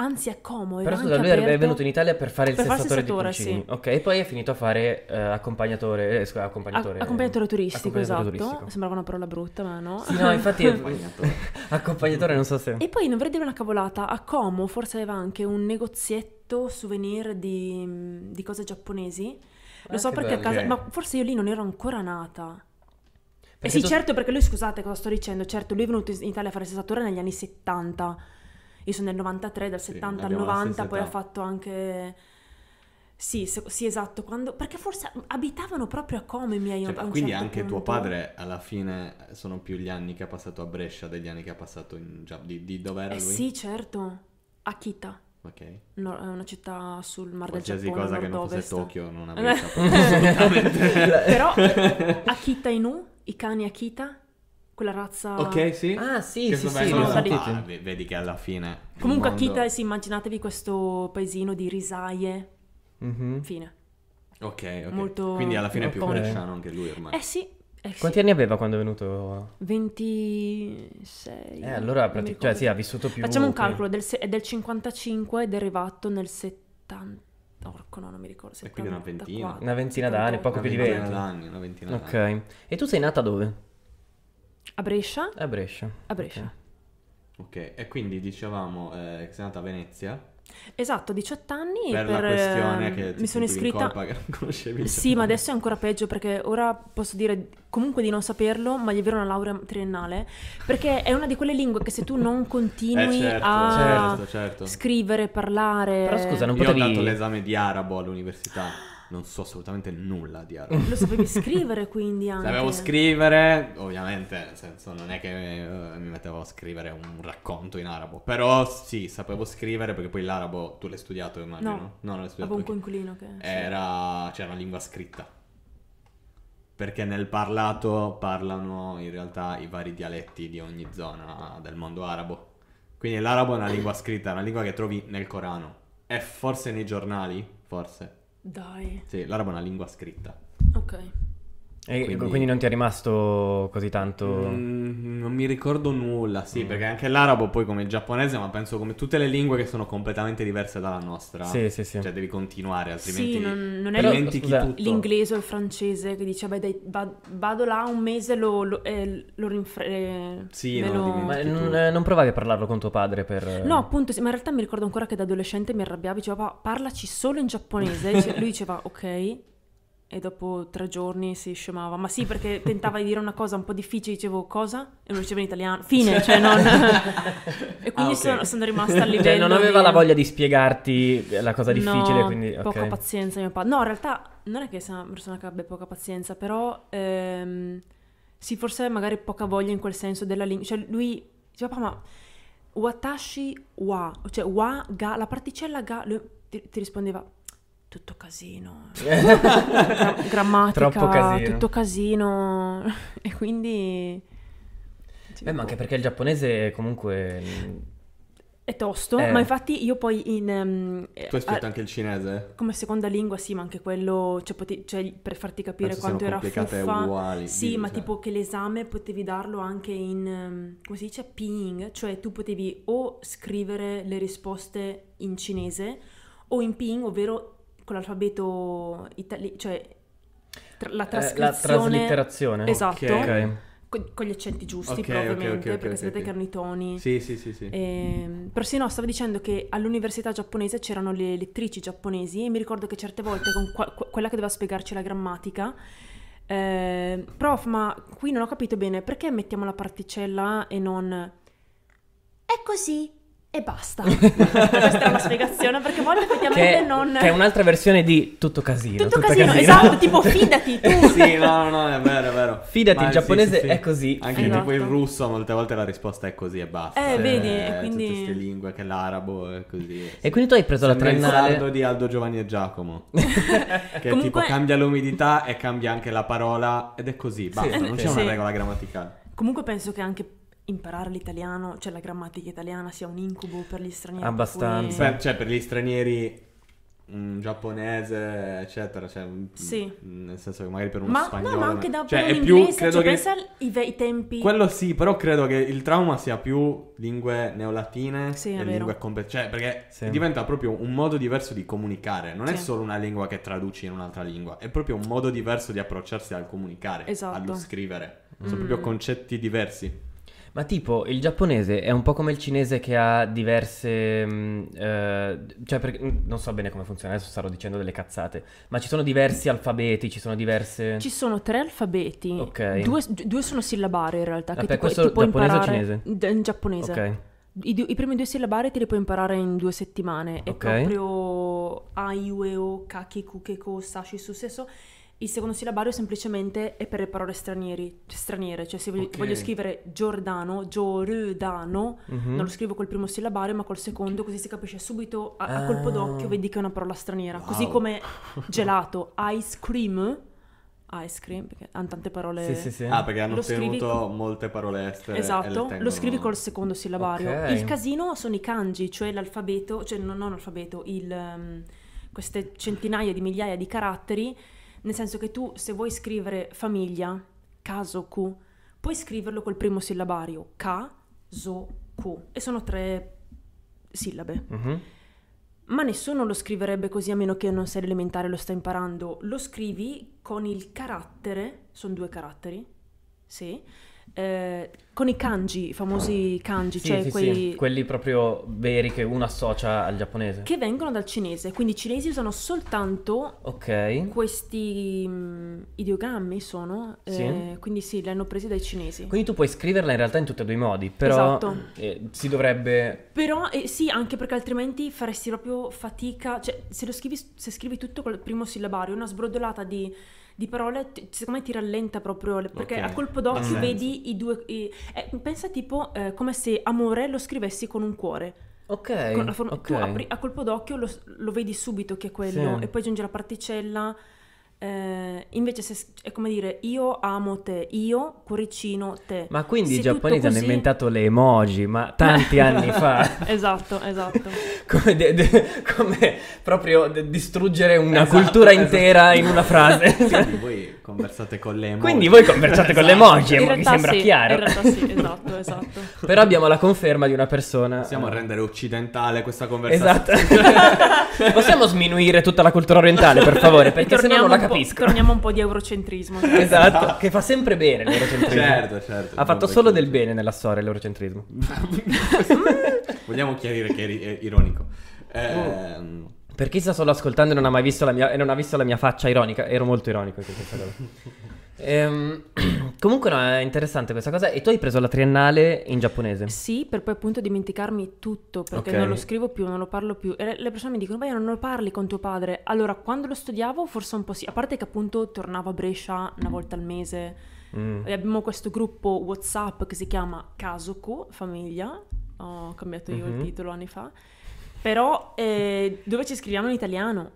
A: anzi è comodo. Però scusa, lui è venuto in Italia per fare il per sensatore di Puccini. Sì.
C: Ok, e poi è finito a fare eh, accompagnatore, eh, scusa, accompagnatore, a- accompagnatore turistico, accompagnatore esatto. Turistico.
A: Sembrava una parola brutta, ma no. Sì, no, infatti accompagnatore.
C: accompagnatore non so se. E
A: poi non vorrei dire una cavolata, a Como forse aveva anche un negozietto souvenir di, di cose giapponesi. Lo ah, so perché bello. a casa, ma forse io lì non ero ancora nata. Eh sì, tu... certo, perché lui, scusate cosa sto dicendo, certo, lui è venuto in Italia a fare il sensatore negli anni 70 io sono nel 93, dal sì, 70 al 90, poi età. ha fatto anche... Sì, se, sì, esatto, quando... perché forse abitavano proprio a Come i miei cioè, Quindi certo anche punto. tuo padre
B: alla fine sono più gli anni che ha passato a Brescia degli anni che ha passato in Giappone. Di, di dove era eh lui? Sì,
A: certo, Akita. Ok. No, è una città sul Mar Qualsiasi del Giappone. Qualsiasi cosa che non fosse Tokyo non avrei saputo assolutamente. Però Akita Inu, i cani Akita, quella razza... Ok, sì. Ah, sì, che sì, sì, sono stati... ah,
B: vedi che alla fine... Comunque mondo... Kita,
A: sì, immaginatevi questo paesino di risaie. Mm-hmm. Fine.
C: Ok, ok. Molto Quindi alla fine è più bresciano anche lui ormai. Eh sì. Eh, Quanti anni aveva quando è venuto?
A: 26. Eh, allora, prati- cioè, sì, ha vissuto più. Facciamo un calcolo: del se- è del 55 ed è arrivato nel 70. Orco, no, non mi ricordo. 70, e quindi una ventina. una
C: ventina d'anni, poco più di 20. Una ventina d'anni. Ok. E tu sei nata dove?
A: A Brescia?
B: A Brescia. A Brescia. Ok, e quindi dicevamo eh, che sei andata a Venezia.
A: Esatto, 18 anni per, per la questione ehm, che mi sono iscritta. Che non conoscevi sì, ma adesso è ancora peggio perché ora posso dire comunque di non saperlo, ma di avere una laurea triennale, perché è una di quelle lingue che se tu non continui eh certo, a certo, certo. scrivere, parlare Però scusa, non potevi Io ho dato
B: l'esame di arabo all'università non so assolutamente nulla di arabo. Lo
A: sapevi scrivere quindi anche? Sapevo
B: scrivere, ovviamente, nel senso non è che eh, mi mettevo a scrivere un racconto in arabo, però sì, sapevo scrivere perché poi l'arabo tu l'hai studiato immagino. No, no non l'hai studiato. Avevo un coinquilino che... Era, sì. c'era una lingua scritta. Perché nel parlato parlano in realtà i vari dialetti di ogni zona del mondo arabo. Quindi l'arabo è una lingua scritta, è una lingua che trovi nel Corano e forse nei giornali, forse,
A: dai.
B: Sì, l'arabo è una lingua scritta. Ok. E quindi... quindi... non ti è rimasto così tanto... Mm, non mi ricordo nulla, sì, mm. perché anche l'arabo poi come il giapponese, ma penso come tutte le lingue che sono completamente diverse dalla nostra. Sì, sì, sì. Cioè devi continuare, altrimenti... Sì, non, non è però, tutto. l'inglese
A: o il francese che dice, beh, dai, vado là un mese, lo, lo, eh, lo rinfre... Eh, sì, no, lo... Ma non,
C: non, provavi a parlarlo con tuo padre per... Eh? No,
A: appunto, sì, ma in realtà mi ricordo ancora che da adolescente mi arrabbiavo, diceva, parlaci solo in giapponese. lui diceva, ok e dopo tre giorni si scemava. Ma sì, perché tentava di dire una cosa un po' difficile, dicevo cosa? E lo diceva in italiano. Fine, cioè non... Ah, e quindi ah, okay. sono, sono, rimasta lì. Cioè, non aveva di... la
C: voglia di spiegarti la cosa difficile, no, quindi... Okay. poca
A: pazienza mio padre. No, in realtà non è che sia una persona che abbia poca pazienza, però... Ehm, sì, forse magari poca voglia in quel senso della lingua. Cioè lui... Diceva, papà, ma... Watashi wa, cioè wa ga, la particella ga, lui ti, ti rispondeva tutto casino, eh. Gra- grammatica, Troppo casino. tutto casino e quindi...
C: Tipo... Beh, ma anche perché il giapponese comunque...
A: È tosto, eh. ma infatti io poi in... Um, tu hai studiato anche il cinese? Come seconda lingua sì, ma anche quello, cioè, pote- cioè per farti capire Penso quanto era fuffa. Uguali, sì, dico, ma cioè. tipo che l'esame potevi darlo anche in, um, come si dice, ping, cioè tu potevi o scrivere le risposte in cinese o in ping, ovvero con l'alfabeto italiano, cioè tra- la trascrizione... Eh, la traslitterazione. Esatto. Okay. Okay. Con, gli accenti giusti, okay, ovviamente, perché sapete che erano i toni. Sì, sì, sì. sì. E, ehm, però sì, no, stavo dicendo che all'università giapponese c'erano le lettrici giapponesi e mi ricordo che certe volte con qua- quella che doveva spiegarci la grammatica eh, prof, ma qui non ho capito bene perché mettiamo la particella e non. È così. E basta. Questa è una spiegazione perché molte effettivamente che, non. Che è un'altra
C: versione di tutto casino. Tutto, tutto
A: casino, casino, esatto. tipo fidati tu. sì,
B: no, no, no, è vero, è vero. Fidati, Ma il giapponese sì, sì, sì. è così. Anche esatto. tipo il russo, molte volte la risposta è così e basta. Eh, eh vedi, e quindi. Tutte queste lingue, che l'arabo è così. E quindi tu hai preso Sembra la triennale. Il di Aldo Giovanni e Giacomo. che Comunque... tipo cambia l'umidità e cambia anche la parola ed è così, basta. non c'è una regola grammaticale.
A: Comunque penso che anche imparare l'italiano, cioè la grammatica italiana sia un incubo per gli stranieri? Abbastanza. Per cui... cioè
B: per gli stranieri mh, mm, giapponese, eccetera, cioè, mm, sì. Mm, nel senso che magari per uno ma, spagnolo... No, ma anche da cioè, è più, inglese, credo cioè, che... pensa
A: ai ve- tempi... Quello
B: sì, però credo che il trauma sia più lingue neolatine sì, e lingue complete, cioè perché sì. diventa proprio un modo diverso di comunicare, non sì. è solo una lingua che traduci in un'altra lingua, è proprio un modo diverso di approcciarsi al comunicare, esatto. allo scrivere, mm. sono proprio concetti diversi. Ma tipo, il
C: giapponese è un po' come il cinese che ha diverse... mh, mm, eh, cioè, perché- mm, non so bene come funziona, adesso starò dicendo delle cazzate, ma ci sono diversi alfabeti, ci sono diverse... Ci
A: sono tre alfabeti, Ok. due, due sono sillabari in realtà, che ti, questo ti puoi giapponese o imparare d- in giapponese. Ok. I, du- i primi due sillabari te li puoi imparare in due settimane. Ok. È proprio Aiueo, Kake, Kukeko, Sashi, Suseso. Il secondo sillabario semplicemente è per le parole stranieri, straniere, cioè se voglio, okay. voglio scrivere Giordano, Giordano, mm-hmm. non lo scrivo col primo sillabario ma col secondo così si capisce subito a, a colpo ah. d'occhio, vedi che è una parola straniera, wow. così come gelato, ice cream, ice cream, perché hanno tante parole. Sì, sì, sì. Ah, perché hanno ottenuto con... molte parole estere. Esatto, tengono... lo scrivi col secondo sillabario. Okay. Il casino sono i kanji, cioè l'alfabeto, cioè non, non l'alfabeto, il, um, queste centinaia di migliaia di caratteri nel senso che tu, se vuoi scrivere famiglia, caso Q, puoi scriverlo col primo sillabario, ka-zo-ku, e sono tre sillabe. Mm-hmm. Ma nessuno lo scriverebbe così a meno che non sei elementare e lo stai imparando. Lo scrivi con il carattere, sono due caratteri, sì, eh, con i kanji, i famosi kanji, sì, cioè sì, quei... Sì.
C: quelli proprio veri che uno associa al giapponese. Che
A: vengono dal cinese, quindi i cinesi usano soltanto
C: okay.
A: questi um, ideogrammi sono, eh, quindi sì, li hanno presi dai cinesi. Quindi
C: tu puoi scriverla in realtà in tutti e due i modi, però esatto. eh, si dovrebbe...
A: Però eh, sì, anche perché altrimenti faresti proprio fatica, cioè se, scrivi, se scrivi tutto col primo sillabario, una sbrodolata di di parole, secondo me ti rallenta proprio, perché okay. a colpo d'occhio That's vedi sense. i due... I, eh, pensa tipo eh, come se amore lo scrivessi con un cuore. Ok. Con form- okay. Tu apri, a colpo d'occhio lo, lo, vedi subito che è quello, sì. e poi aggiungi la particella eh, invece se, è come dire io amo te, io cuoricino te. Ma quindi se i giapponesi così... hanno
C: inventato le emoji, ma tanti anni fa.
A: esatto, esatto.
C: come, de- de- come proprio de- distruggere una esatto, cultura esatto. intera in una frase. sì, voi Conversate con le emoji. Quindi voi conversate con le esatto. emoji, in mi sembra sì, chiaro. In realtà sì, esatto, esatto. Però abbiamo la conferma di una persona... Possiamo eh... rendere occidentale questa esatto.
A: conversazione. Esatto. Possiamo sminuire tutta la cultura orientale, per favore, perché se no non la capisco. Torniamo un po' di eurocentrismo. Cioè. Esatto, che fa sempre bene l'eurocentrismo. Certo, certo. Ha
C: fatto solo del bene nella storia l'eurocentrismo.
B: Vogliamo chiarire che è ironico. Eh, oh.
C: Per chi sta solo ascoltando e non ha mai visto la mia, visto la mia faccia ironica, ero molto ironico ehm, comunque no, è interessante questa cosa. E tu hai preso la triennale in giapponese? Sì,
A: per poi appunto dimenticarmi tutto, perché okay. non lo scrivo più, non lo parlo più. E le persone mi dicono, beh, non lo parli con tuo padre. Allora, quando lo studiavo forse un po' sì, a parte che appunto tornavo a Brescia una mm. volta al mese. Mm. E abbiamo questo gruppo WhatsApp che si chiama Kasuku, famiglia, ho cambiato io mm-hmm. il titolo anni fa però eh, dove ci scriviamo in italiano?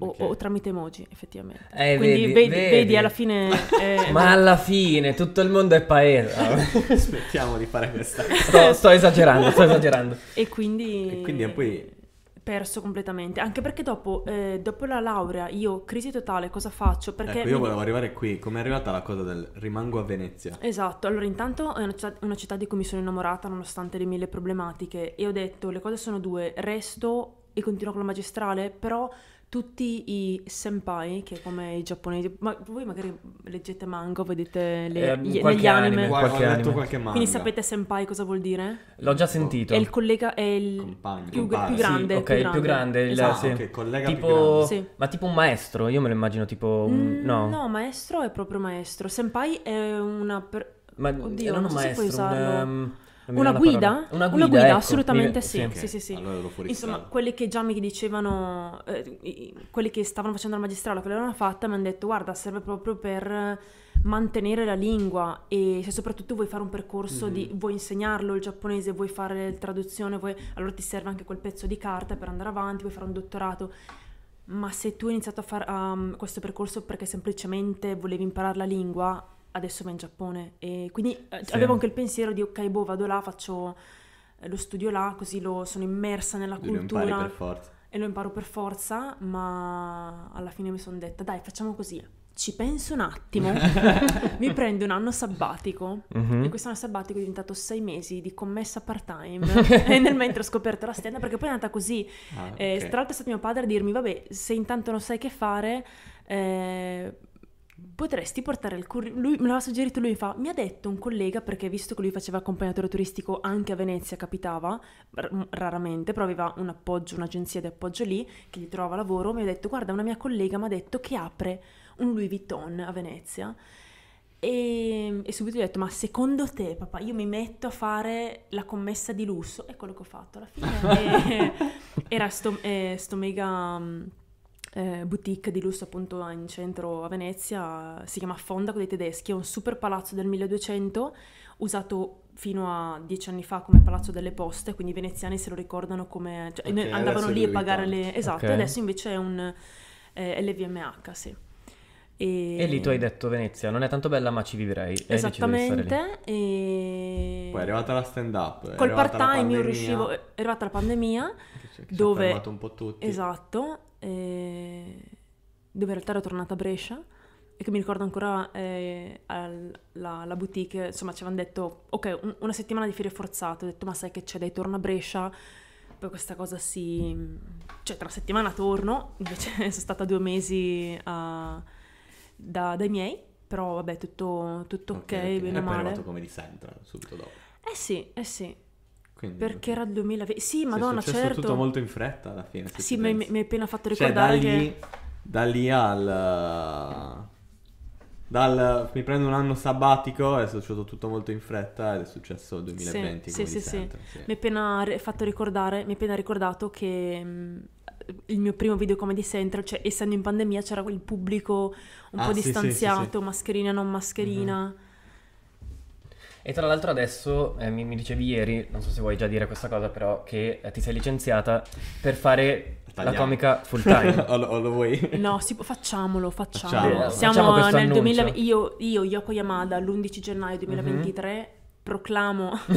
A: O, okay. o, tramite emoji, effettivamente. Eh, Quindi vedi, vedi, vedi. vedi alla fine. Eh, Ma
C: alla fine tutto il mondo è paese.
B: Aspettiamo di fare questa. Sto, sto esagerando, sto esagerando.
A: E quindi. E quindi poi perso completamente, anche perché dopo, eh, dopo la laurea io crisi totale cosa faccio? Perché ecco, io mi... volevo arrivare
B: qui, come è arrivata la cosa del rimango a Venezia?
A: Esatto, allora intanto è una città, una città di cui mi sono innamorata nonostante le mille problematiche e ho detto le cose sono due, resto e continuo con la magistrale, però tutti i senpai, che come i giapponesi, ma voi magari leggete manga, vedete le, eh, gli, negli anime, anime.
B: Qualche
C: ho letto qualche manga. Quindi sapete
A: senpai cosa vuol dire? L'ho già sentito. È il collega, è il più, più grande. Sì, ok, il più grande. Il, ah, sì. okay, collega tipo, più grande. Sì.
C: Ma tipo un maestro, io me lo immagino tipo... Un... Mm, no.
A: no, maestro è proprio maestro. Senpai è una... Per... Ma Oddio, non, non so maestro, se puoi usarlo. Un, um... Ehm, una guida? una guida? Una guida, ecco. assolutamente mi... sì. Okay. sì, sì, sì. Allora Insomma, quelli che già mi dicevano, eh, quelli che stavano facendo la magistrale, che l'avevano fatta, mi hanno detto guarda, serve proprio per mantenere la lingua e se soprattutto vuoi fare un percorso mm-hmm. di mhm. vuoi insegnarlo il giapponese, vuoi fare la traduzione, vuoi... allora ti serve anche quel pezzo di carta per andare avanti, vuoi fare un dottorato. Ma se tu hai iniziato a fare um, questo percorso perché semplicemente volevi imparare la lingua, adesso va in Giappone e quindi eh, sì. avevo anche il pensiero di ok, boh, vado là, faccio eh, lo studio là, così lo, sono immersa nella e cultura. E lo imparo per forza, ma alla fine mi sono detta, dai, facciamo così. Ci penso un attimo, mi prendo un anno sabbatico mm-hmm. e questo anno sabbatico è diventato sei mesi di commessa part-time e nel mentre ho scoperto la stenda perché poi è andata così. Ah, eh, okay. eh, tra l'altro è stato mio padre a dirmi, vabbè, se intanto non sai che fare, eh, potresti portare il curriculum, lui me l'aveva suggerito lui, fa, mi ha detto un collega, perché visto che lui faceva accompagnatore turistico anche a Venezia, capitava, r- raramente, però aveva un appoggio, un'agenzia di appoggio lì, che gli trova lavoro, mi ha detto, guarda, una mia collega mi ha detto che apre un Louis Vuitton a Venezia, e, ehm, e, subito gli ho detto: Ma secondo te, papà, io mi metto a fare la commessa di lusso? È quello che ho fatto alla fine. e, era sto, eh, sto mega mm, eh, boutique di lusso appunto in centro a Venezia, si chiama Fonda con dei tedeschi, è un super palazzo del 1200 usato fino a dieci anni fa come Palazzo delle Poste, quindi i veneziani se lo ricordano come... Cioè, okay, andavano lì a pagare le... Esatto, okay. adesso invece è un eh, LVMH, sì. E... e... lì tu hai
C: detto Venezia non è tanto bella ma ci vivrei. Esattamente.
A: E... Poi è
B: arrivata la stand up. Col part time io riuscivo... È
A: arrivata la pandemia. Che dove... Ci un po' tutti. Esatto eh, dove in realtà ero tornata a Brescia e che mi ricordo ancora eh, la, la, boutique, insomma ci avevano detto ok un, una settimana di ferie forzate, ho detto ma sai che c'è dai torno a Brescia, poi questa cosa si... cioè tra una settimana torno, invece sono stata due mesi a, da, dai miei, però vabbè tutto, tutto ok, okay, okay. bene o male. E poi è arrivato come di
B: Central subito dopo.
A: Eh sì, eh sì. Quindi... Perché era il 2020. Sì, madonna, certo. È successo certo. tutto molto in fretta alla fine. Sì, mi, mi hai appena fatto ricordare cioè, da lì, che...
B: Da lì al... Dal, mi prendo un anno sabbatico è successo tutto molto in fretta ed è successo il 2020 sì, sì, sì, sempre, sì, sì. mi
A: ha appena fatto ricordare mi ha appena ricordato che mm, il mio primo video comedy central cioè essendo in pandemia c'era il pubblico un ah, po' distanziato mascherina non mascherina mm-hmm
C: e tra l'altro adesso eh, mi, mi, dicevi ieri, non so se vuoi già dire questa cosa, però che eh, ti sei licenziata per fare Tagliamo. la comica full time. o, lo, o, lo, vuoi? No, si,
A: facciamolo, facciamolo. facciamolo. Siamo facciamo nel 2020. io, io, Yoko Yamada, l'11 gennaio 2023. Mm-hmm proclamo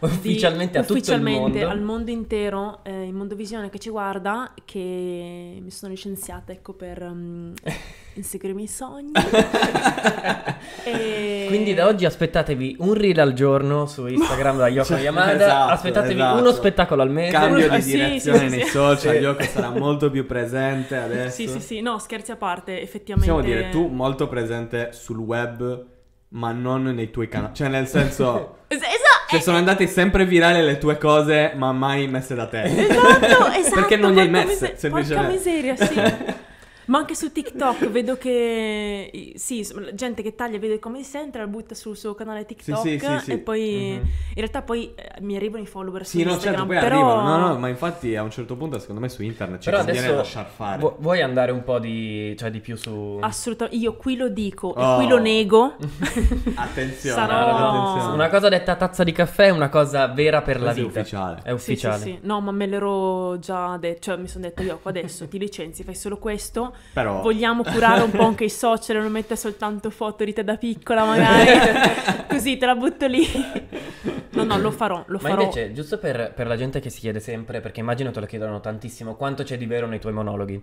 A: ufficialmente, di, a ufficialmente mondo. al mondo intero, eh, in Mondovisione che ci guarda, che mi sono licenziata ecco, per um, mm, inseguire i miei sogni. e... Quindi
C: da oggi aspettatevi un reel al giorno su Instagram da Yoko cioè, Yamada, esatto, aspettatevi esatto. uno spettacolo al mese. Cambio
A: di direzione sì, sì, nei sì. social, Yoko sarà molto
B: più presente adesso. Sì, sì,
A: sì, no scherzi a parte, effettivamente. Possiamo dire tu
B: molto presente sul web ma non nei tuoi canali. Cioè, nel senso. Cioè, eh, sono eh. andate sempre virali le tue cose, ma mai messe da te. Esatto, esatto. Perché non le hai esatto, messe, mis- semplicemente. Porca
A: miseria, sì. Ma anche su TikTok vedo che sì, gente che taglia vedo il Comedy Central, butta sul suo canale TikTok sì, sì, sì, e poi mm-hmm. in realtà poi eh, mi arrivano i follower sì, no, certo, Instagram, certo, poi però... arrivano. No, no,
B: ma infatti a un certo punto secondo me su internet ci conviene lasciar fare. Vu-
C: vuoi andare un po' di, cioè, di più su
A: Assolutamente, io qui lo dico oh. e qui lo oh. nego. attenzione, Sarò... attenzione. Una
C: cosa detta a tazza di caffè è una cosa vera per Così la vita. È ufficiale. È ufficiale.
A: No, ma me l'ero già detto, cioè mi sono detto io qua adesso ti licenzi, fai solo questo però... vogliamo curare un po' anche i social, non mettere soltanto foto di te da piccola magari, così te la butto lì. No, no, lo farò, lo Ma farò. invece,
C: giusto per, per la gente che si chiede sempre, perché immagino te lo chiedono tantissimo, quanto c'è di vero nei tuoi monologhi?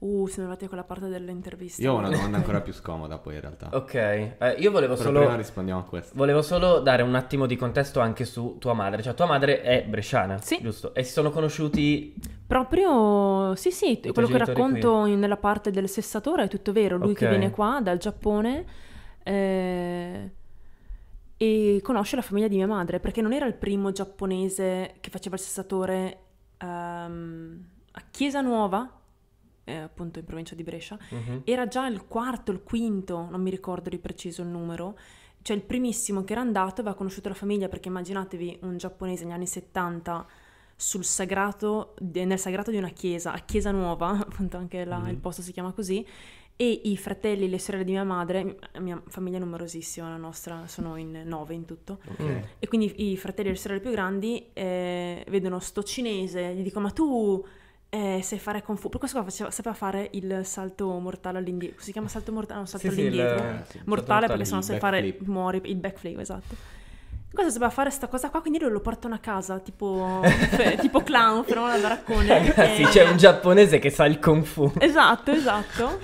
A: Uh, siamo arrivati a quella parte dell'intervista. Io ho una domanda ancora
B: più scomoda poi in realtà. Ok, eh, io volevo Però solo... Prima rispondiamo a questo.
C: Volevo solo dare un attimo di contesto anche su tua madre. Cioè tua madre è bresciana, sì. giusto? E si sono conosciuti...
A: Proprio... Sì, sì, quello che racconto in, nella parte del sessatore è tutto vero. Lui okay. che viene qua dal Giappone... Eh e conosce la famiglia di mia madre perché non era il primo giapponese che faceva il sessatore um, a Chiesa Nuova eh, appunto in provincia di Brescia, uh-huh. era già il quarto, il quinto, non mi ricordo di preciso il numero, cioè il primissimo che era andato aveva conosciuto la famiglia perché immaginatevi un giapponese negli anni 70 sul sagrato, nel sagrato di una chiesa, a Chiesa Nuova, appunto anche la, mm. il mhm. posto si chiama così, e i fratelli e le sorelle di mia madre, mia famiglia è numerosissima, la nostra sono in nove in tutto, okay. Mm. e quindi i fratelli e le sorelle più grandi eh, vedono sto cinese, gli dicono ma tu eh, sai fare Kung Fu. Per questo qua faceva, sapeva fare il salto mortale all'indietro. Si chiama salto mortale, no, salto sì, all'indietro. Sì, il, eh, mortale, mortale perché sennò sai fare muori il backflip, esatto. Questo sapeva fare sta cosa qua, quindi lui lo portano a casa, tipo, tipo clown, fermo la baraccone. Ragazzi, e... c'è un
C: giapponese che sa il Kung Fu.
A: Esatto, esatto.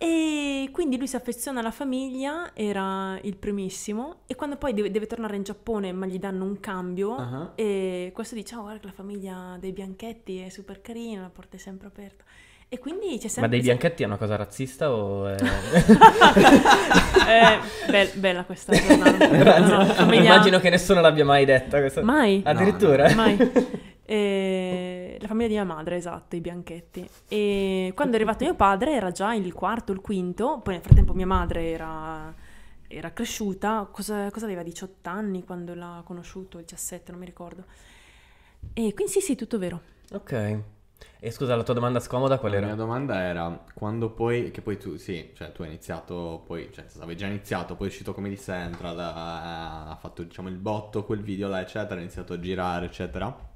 A: E quindi lui si affeziona alla famiglia, era il primissimo, e quando poi deve, deve tornare in Giappone ma gli danno un cambio, uh-huh. e questo dice, oh guarda che la famiglia dei bianchetti è super carina, la porta è sempre aperta. E quindi c'è sempre... Ma dei bianchetti
C: è una cosa razzista o... È...
A: eh, be- bella questa giornata. no, no, no, famiglia... Immagino che nessuno
C: l'abbia mai detta. Questa... Mai. Addirittura. Mai.
A: E... Eh, la famiglia di mia madre, esatto, i Bianchetti. E quando è arrivato mio padre era già il quarto, il quinto, poi nel frattempo mia madre era, era cresciuta, cosa, cosa aveva 18 anni quando l'ha conosciuto, 17, non mi ricordo. E quindi sì, sì, tutto vero. Ok.
B: E scusa, la tua domanda scomoda qual era? La mia domanda era quando poi, che poi tu, sì, cioè tu hai iniziato, poi, cioè avevi già iniziato, poi è uscito come di Central, ha fatto diciamo il botto, quel video là, eccetera, ha iniziato a girare, eccetera.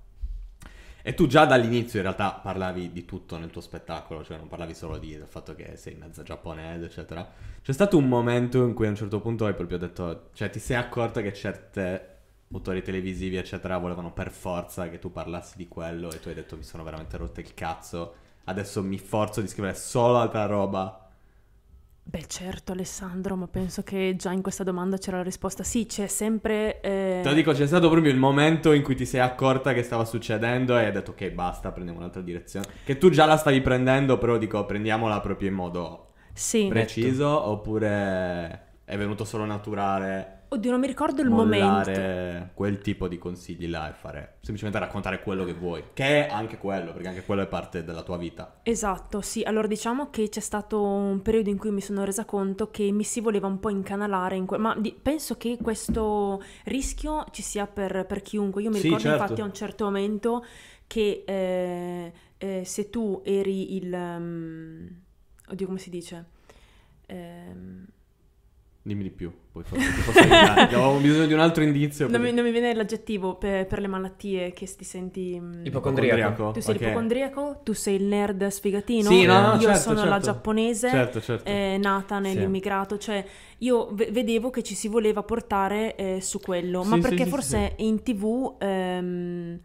B: E tu già dall'inizio in realtà parlavi di tutto nel tuo spettacolo, cioè non parlavi solo di, del fatto che sei in mezzo giapponese, eccetera. C'è stato un momento in cui a un certo punto hai proprio detto, cioè ti sei accorta che certe autori televisivi, eccetera, volevano per forza che tu parlassi di quello e tu hai detto mi sono veramente rotto il cazzo, adesso mi forzo di scrivere solo altra roba
A: Beh certo Alessandro, ma penso che già in questa domanda c'era la risposta. Sì, c'è sempre... Eh... Te lo dico,
B: c'è stato proprio il momento in cui ti sei accorta che stava succedendo e hai detto ok basta, prendiamo un'altra direzione. Che tu già la stavi prendendo, però dico prendiamola proprio in modo
A: sì, preciso
B: detto. oppure è venuto solo naturale
A: Oddio, non mi ricordo il mollare
B: momento. quel tipo di consigli là e fare semplicemente raccontare quello che vuoi, che è anche quello, perché anche quello è parte della tua vita.
A: Esatto, sì. Allora diciamo che c'è stato un periodo in cui mi sono resa conto che mi si voleva un po' incanalare in que- ma di- penso che questo rischio ci sia per, per chiunque. Io mi sì, ricordo certo. infatti a un certo momento che eh, eh, se tu eri il um, oddio come si dice? Ehm
B: Dimmi di più, poi forse Avevamo bisogno di un altro indizio. Non, mi,
A: non mi, viene l'aggettivo per, per, le malattie che ti senti... Mm, ipocondriaco. Tu sei okay. ipocondriaco, tu sei il nerd sfigatino, sì, no, no, io certo, sono certo. la giapponese, certo, certo. Eh, nata nell'immigrato, sì. cioè io v- vedevo che ci si voleva portare eh, su quello, ma sì, perché forse in tv... Ehm,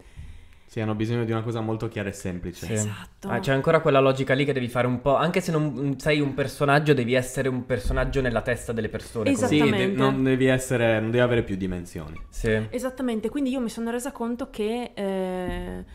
B: sì, hanno bisogno di una cosa molto chiara e semplice.
C: Sì. Esatto. Ah, c'è ancora quella logica lì che devi fare un po'. Anche se non mm, sei un personaggio, devi essere un personaggio nella testa delle persone.
A: Esattamente. Sì,
B: de- non devi essere. Non devi avere più dimensioni. Sì.
A: Esattamente. Quindi io mi sono resa conto che. Eh...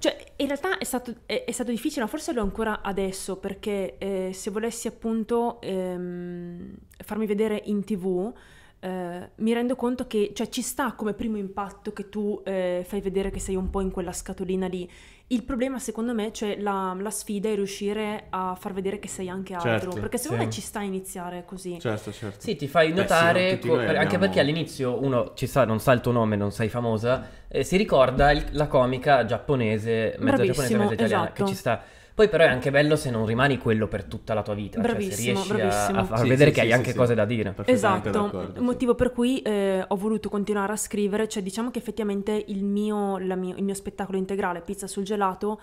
A: Cioè, in realtà è stato, è, è stato, difficile, ma forse lo è ancora adesso, perché eh, se volessi appunto ehm, farmi vedere in tv, eh, mi rendo conto che cioè, ci sta come primo impatto che tu eh, fai vedere che sei un po' in quella scatolina lì. Il problema, secondo me, cioè la, la sfida è riuscire a far vedere che sei anche altro. Certo, perché secondo sì. me ci sta a iniziare così. Certo, certo. Sì, ti fai notare, Beh, sì, co- abbiamo... anche perché
C: all'inizio uno ci sa, non sa il tuo nome, non sei famosa, eh, si ricorda il, la comica giapponese, mezza giapponese, mezza italiana, esatto. che ci esatto. sta poi però è anche bello se non rimani quello per tutta la tua
A: vita, bravissimo, cioè se riesci a, a, far sì, vedere sì, che sì, hai anche cose da dire. Esatto, motivo per cui eh, ho voluto continuare a scrivere, cioè diciamo che effettivamente il mio, mio, il mio spettacolo integrale Pizza sul gelato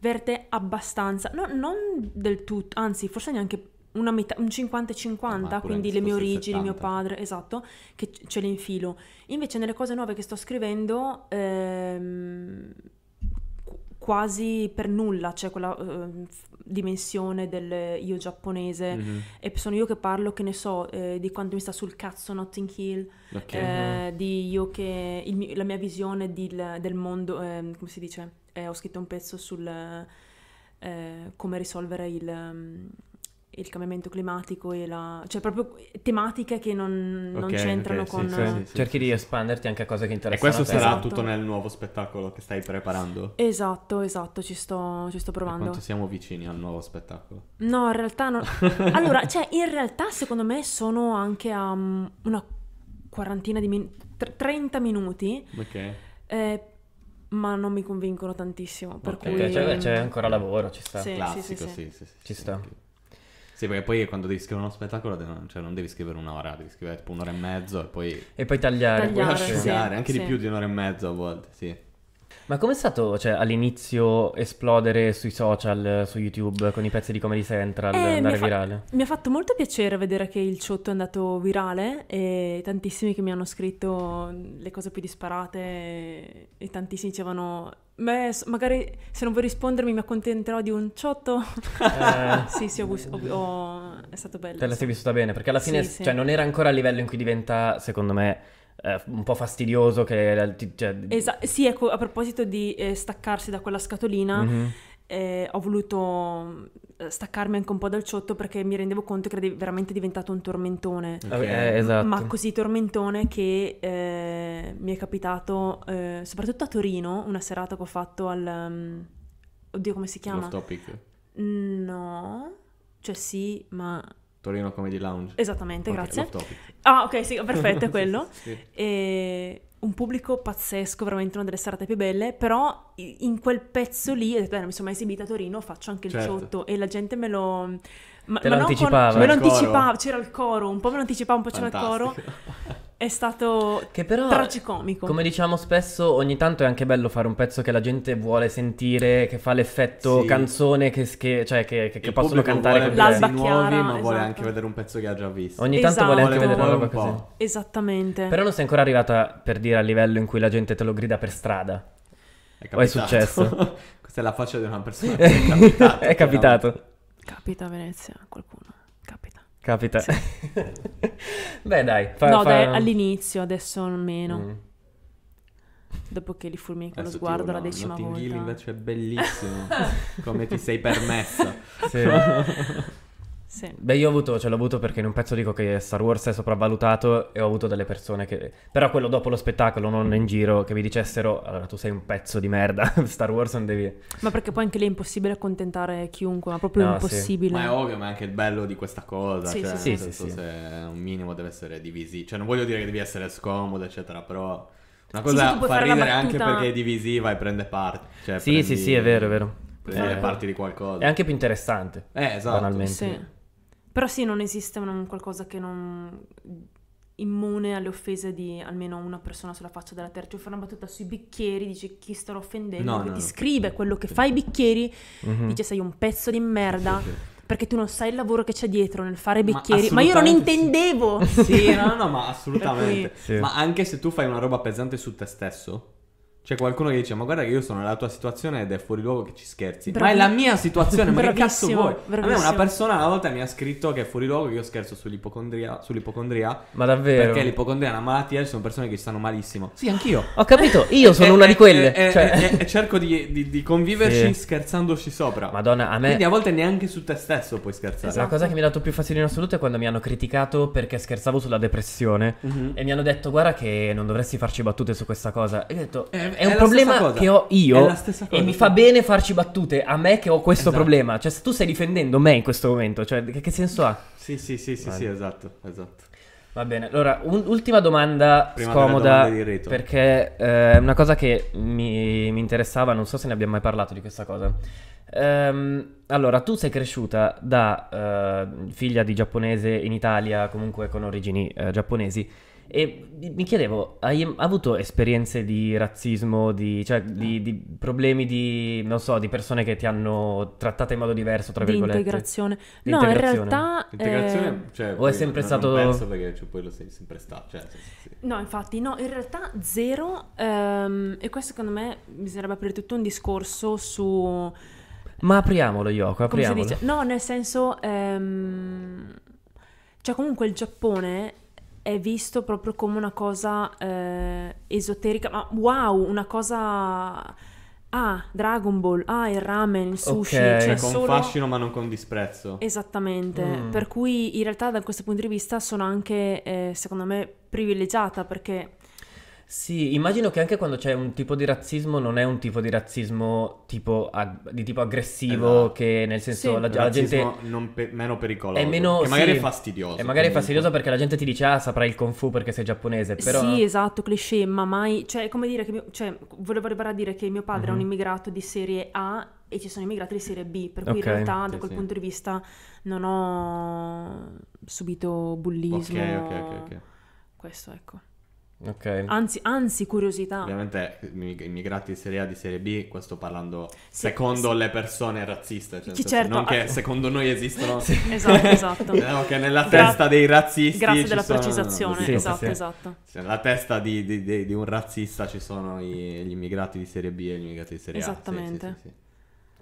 A: verte abbastanza, no, non del tutto, anzi forse neanche una metà, un 50-50, no, quindi le mie origini, mio padre, esatto, che ce le infilo. Invece nelle cose nuove che sto scrivendo, ehm, quasi per nulla c'è cioè quella eh, dimensione del io giapponese mm-hmm. e sono io che parlo che ne so eh, di quanto mi sta sul cazzo Notting Hill okay. eh, di io che il, la mia visione di, del mondo ehm, come si dice eh, ho scritto un pezzo sul eh, come risolvere il ehm, il cambiamento climatico e la... cioè proprio tematiche che non, non okay, c'entrano okay, con... Sì, sì,
B: sì, Cerchi di espanderti anche a cose che interessano. E questo sarà esatto. tutto nel nuovo spettacolo che stai preparando?
A: Esatto, esatto, ci sto, ci sto provando. quanto
B: siamo vicini al nuovo spettacolo?
A: No, in realtà non... allora, cioè, in realtà secondo me sono anche a um, una quarantina di minuti, 30 minuti. Ok. Eh, ma non mi convincono tantissimo, per okay, cui... Cioè, c'è ancora lavoro, ci sta. Sì, Classico, sì, sì,
C: sì, sì, ci sta. Okay.
B: Sì, perché poi quando devi scrivere uno spettacolo cioè non devi scrivere un'ora, devi scrivere tipo un'ora e mezzo e poi... E poi tagliare. Tagliare, tagliare sì, anche sì. di più di un'ora e mezzo a volte, sì. Ma com'è stato cioè,
C: all'inizio esplodere sui social, su YouTube, con i pezzi di Comedy Central, eh, andare mi fa- virale?
A: Mi ha fatto molto piacere vedere che il ciotto è andato virale e tantissimi che mi hanno scritto le cose più disparate e tantissimi dicevano Beh, magari se non vuoi rispondermi mi accontenterò di un ciotto. Eh. sì, sì, ho, ho, è stato bello. Te la sei vissuta bene, perché alla fine sì, cioè, sì. non era
C: ancora a livello in cui diventa, secondo me, eh, un po' fastidioso che... Cioè... Esa-
A: sì, ecco, a proposito di eh, staccarsi da quella scatolina... Mm-hmm eh, ho voluto eh, staccarmi anche un po' dal ciotto perché mi rendevo conto che era veramente diventato un tormentone. Okay, eh, esatto. Ma così tormentone che eh, mi è capitato, eh, soprattutto a Torino, una serata che ho fatto al... Um, oddio, come si chiama? topic. Mm, no, cioè sì, ma...
B: Torino Comedy Lounge. Esattamente, okay, grazie. Ah, ok, sì, perfetto, è quello. sì, sì.
A: E un pubblico pazzesco, veramente una delle serate più belle, però in quel pezzo lì ho detto, mi sono mai esibita a Torino, faccio anche il certo. e la gente me lo... Ma, Te ma lo anticipava. Con... Me lo anticipava, c'era il coro, un po' me lo anticipava, un po' Fantastico. c'era il coro. è stato che però, tragicomico. Come
C: diciamo spesso, ogni tanto è anche bello fare un pezzo che la gente vuole sentire, che fa l'effetto sì. canzone, che, che, cioè, che, che possono cantare con l'alba
A: chiara, ma esatto. vuole anche
B: esatto. vedere un pezzo che ha già visto.
C: Ogni
A: esatto. tanto vuole anche esatto. vedere una roba così. Esattamente. Però non
C: sei ancora arrivata per dire al livello in cui la gente te lo grida per strada. È capitato. o è successo?
B: Questa è la faccia di una persona. è capitato. È capitato.
A: Capita a Venezia qualcuno. Capita. Sì. Beh, dai. Fa, no, fa... dai, all'inizio, adesso meno. Mm. Dopo che li fulmini con lo sguardo la decima volta. Notting Hill
B: invece è bellissimo. Come ti sei permessa. sì.
C: Sì. Beh, io ho avuto, ce cioè, l'ho avuto perché in un pezzo dico che Star Wars è sopravvalutato e ho avuto delle persone che... Però quello dopo lo spettacolo, non in giro, che mi dicessero, allora tu sei un pezzo di merda, Star Wars non devi...
A: Ma perché poi anche lì è impossibile accontentare chiunque, ma proprio no, impossibile. Sì. Ma è
B: ovvio, ma è anche il bello di questa cosa. Sì, cioè, sì, sì, sì, Se un minimo deve essere divisi. Cioè non voglio dire che devi essere scomodo, eccetera, però... Una cosa fa ridere anche perché è divisiva e prende parte. Cioè, sì, prendi... sì, sì, è vero, è vero. Prendere eh, parti di qualcosa. È anche più
C: interessante. Eh, esatto. Banalmente. Sì.
A: Però sì, non esiste un qualcosa che non immune alle offese di almeno una persona sulla faccia della terra. Cioè fare una battuta sui bicchieri, dice chi starò offendendo, no, che no, ti no. scrive quello che fa i bicchieri, mm-hmm. dice sei un pezzo di merda. Sì, sì, Perché tu non sai il lavoro che c'è dietro nel fare bicchieri. Ma, ma io non intendevo! Sì, no, no, ma assolutamente. Cui... Ma
B: anche se tu fai una roba pesante su te stesso, c'è qualcuno che dice: Ma guarda, che io sono nella tua situazione ed è fuori luogo che ci scherzi. Bravi. Ma è la mia situazione, ma che cazzo vuoi? Bravissimo. A me una persona una volta mi ha scritto che è fuori luogo che io scherzo sull'ipocondria. sull'ipocondria ma davvero? Perché l'ipocondria è una malattia, ci sono persone che ci stanno malissimo. Sì, anch'io. Ho capito, eh, io eh, sono e, eh, una e, di quelle. E, cioè... e cerco di, di, di conviverci sì. scherzandoci sopra. Madonna, a me. Quindi a volte neanche su te stesso puoi scherzare. Esatto. La cosa che
C: mi ha dato più fastidio in assoluto è quando mi hanno criticato perché scherzavo sulla depressione. Mm-hmm. E mi hanno detto: Guarda, che non dovresti farci battute su questa cosa. E io ho detto. Eh, è un problema che ho io. e mi fa bene farci battute a me che ho questo esatto. problema. Cioè, se tu stai difendendo me in questo momento, cioè, che, che senso ha?
B: Sì, sì, sì, sì, sì, esatto, esatto.
C: Va bene, allora, un'ultima domanda Prima scomoda, domanda perché è eh, una cosa che mi, mi, interessava, non so se ne abbiamo mai parlato di questa cosa. Ehm, allora, tu sei cresciuta da eh, figlia di giapponese in Italia, comunque con origini eh, giapponesi, e mi chiedevo, hai avuto esperienze di razzismo, di, cioè, di, eh. di problemi di, non so, di persone che ti hanno trattata in modo diverso, tra virgolette? Di integrazione. Di no, integrazione.
A: in realtà... Integrazione, eh... cioè,
C: o è sempre non, stato... Non penso
B: perché cioè, poi lo sei sempre stato, cioè,
A: No, infatti, no, in realtà zero, ehm, e questo secondo me bisognerebbe aprire tutto un discorso su...
C: Ma apriamolo, Yoko, apriamolo.
A: No, nel senso... Ehm... Cioè, comunque il Giappone è visto proprio come una cosa eh, esoterica, ma wow, una cosa... Ah, Dragon Ball, ah, il ramen, il sushi. Okay, cioè con solo... fascino ma non con disprezzo.
B: Esattamente, mm. per
A: cui in realtà da questo punto di vista sono anche, eh, secondo me, privilegiata perché
C: sì, immagino che anche quando c'è un tipo di razzismo non è un tipo di razzismo tipo ag- di tipo aggressivo, eh, che nel senso sì, la, la gente...
B: Non pe- meno
C: pericoloso. È meno, che magari sì, è fastidioso. E magari è fastidioso perché la gente ti dice ah saprai il kung fu perché sei giapponese, però... Sì,
A: esatto, cliché, ma mai... Cioè, come dire che... Mio... Cioè, volevo arrivare a dire che mio padre mm-hmm. è un mhm. immigrato di serie A e ci sono immigrati di serie B, per cui okay, in realtà sì, da quel sì. punto di vista non ho subito bullismo. Ok, ok, ok. okay. Questo, ecco.
B: Okay. Anzi,
A: anzi, curiosità.
B: Ovviamente immigrati di Serie A, di Serie B, sto parlando sì, secondo sì. le persone razziste. Cioè certo, non che ah, secondo noi esistono. Sì. esatto, esatto. Eh, che nella testa dei razzisti... Grazie della sono... precisazione, esatto, esatto. Cioè, nella testa di, di, di, di, un razzista ci sono i, gli immigrati di Serie B e gli immigrati di Serie A.
A: Esattamente. Sì,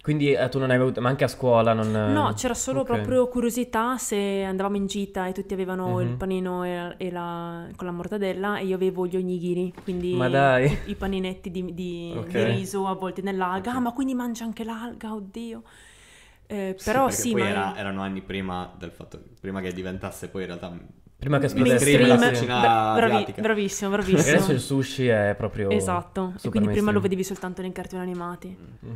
B: quindi eh, tu non hai avuto, ma anche a scuola non... No, c'era solo okay. proprio
A: curiosità se andavamo in gita e tutti avevano mm-hmm. il mhm. panino e, e la, con la mortadella e io avevo gli onigiri, quindi i, i, paninetti di, di, okay. di, riso avvolti nell'alga. Okay. Ah, ma quindi mangia anche l'alga, oddio. Eh, però sì, sì poi ma... era,
B: erano anni prima del fatto, prima che diventasse poi in realtà Prima che esplodesse la cucina Bra- bravi,
A: Bravissimo, bravissimo. adesso il sushi è proprio Esatto, e quindi mainstream. prima lo vedevi soltanto nei cartoni animati. Mm.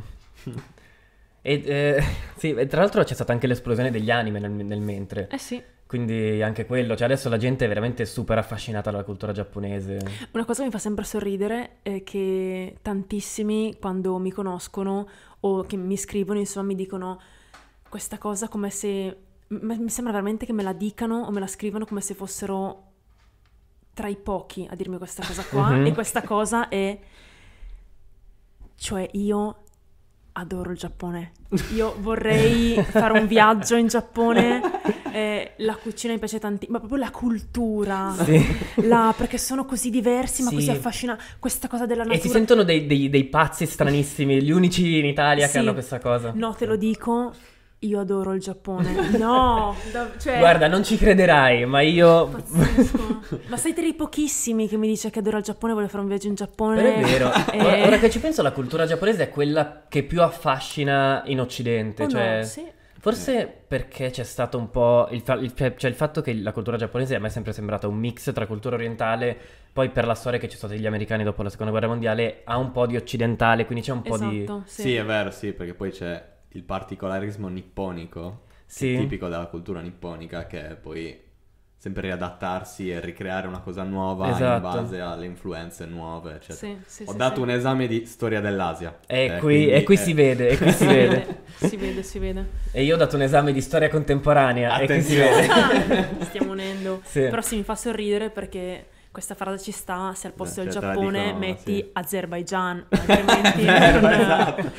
C: E, eh, sì, e tra l'altro c'è stata anche l'esplosione degli anime nel, nel mentre. Eh sì. Quindi anche quello, cioè adesso la gente è veramente super affascinata dalla cultura giapponese.
A: Una cosa che mi fa sempre sorridere è che tantissimi quando mi conoscono o che mi scrivono, insomma, mi dicono questa cosa come se mi sembra veramente che me la dicano o me la scrivano come se fossero tra i pochi a dirmi questa cosa qua mhm. e questa cosa è cioè io adoro il Giappone. Io vorrei fare un viaggio in Giappone. Eh, la cucina mi piace tantissimo, ma proprio la cultura. Sì. La, perché sono così diversi, ma sì. così affascina questa cosa della natura. E si sentono
C: dei, dei, dei pazzi stranissimi, gli unici in Italia sì. che hanno questa cosa.
A: No, te lo dico io adoro il Giappone. No, da, cioè... guarda,
C: non ci crederai, ma io. Pazzesco.
A: ma sei tra i pochissimi che mi dice che adoro il Giappone, vuole fare un viaggio in Giappone. Però è vero. e... Eh. Ora
C: che ci penso, la cultura giapponese è quella che più affascina in Occidente. Oh cioè... no, sì. Forse perché c'è stato un po' il, fa- il, cioè il, fatto che la cultura giapponese a me è sempre sembrata un mix tra cultura orientale, poi per la storia che ci sono stati gli americani dopo la seconda guerra mondiale ha un po' di occidentale, quindi c'è un po' esatto, di...
A: Sì.
B: sì, è vero, sì, perché poi c'è il particolarismo nipponico, sì. tipico della cultura nipponica, che è poi sempre riadattarsi e ricreare una cosa nuova esatto. in base alle influenze nuove, eccetera. Sì, sì, Ho dato un esame di storia dell'Asia. E eh, eh, qui, e qui eh... si vede, e qui si
C: eh,
A: vede. si vede, si vede.
B: E io ho dato un esame di storia contemporanea.
C: Attenzione. E qui si vede.
A: Stiamo unendo. Però sì, mi fa sorridere perché questa frase ci sta, se al posto Beh, del cioè, Giappone dicono, metti sì. Azerbaijan, altrimenti... non... esatto,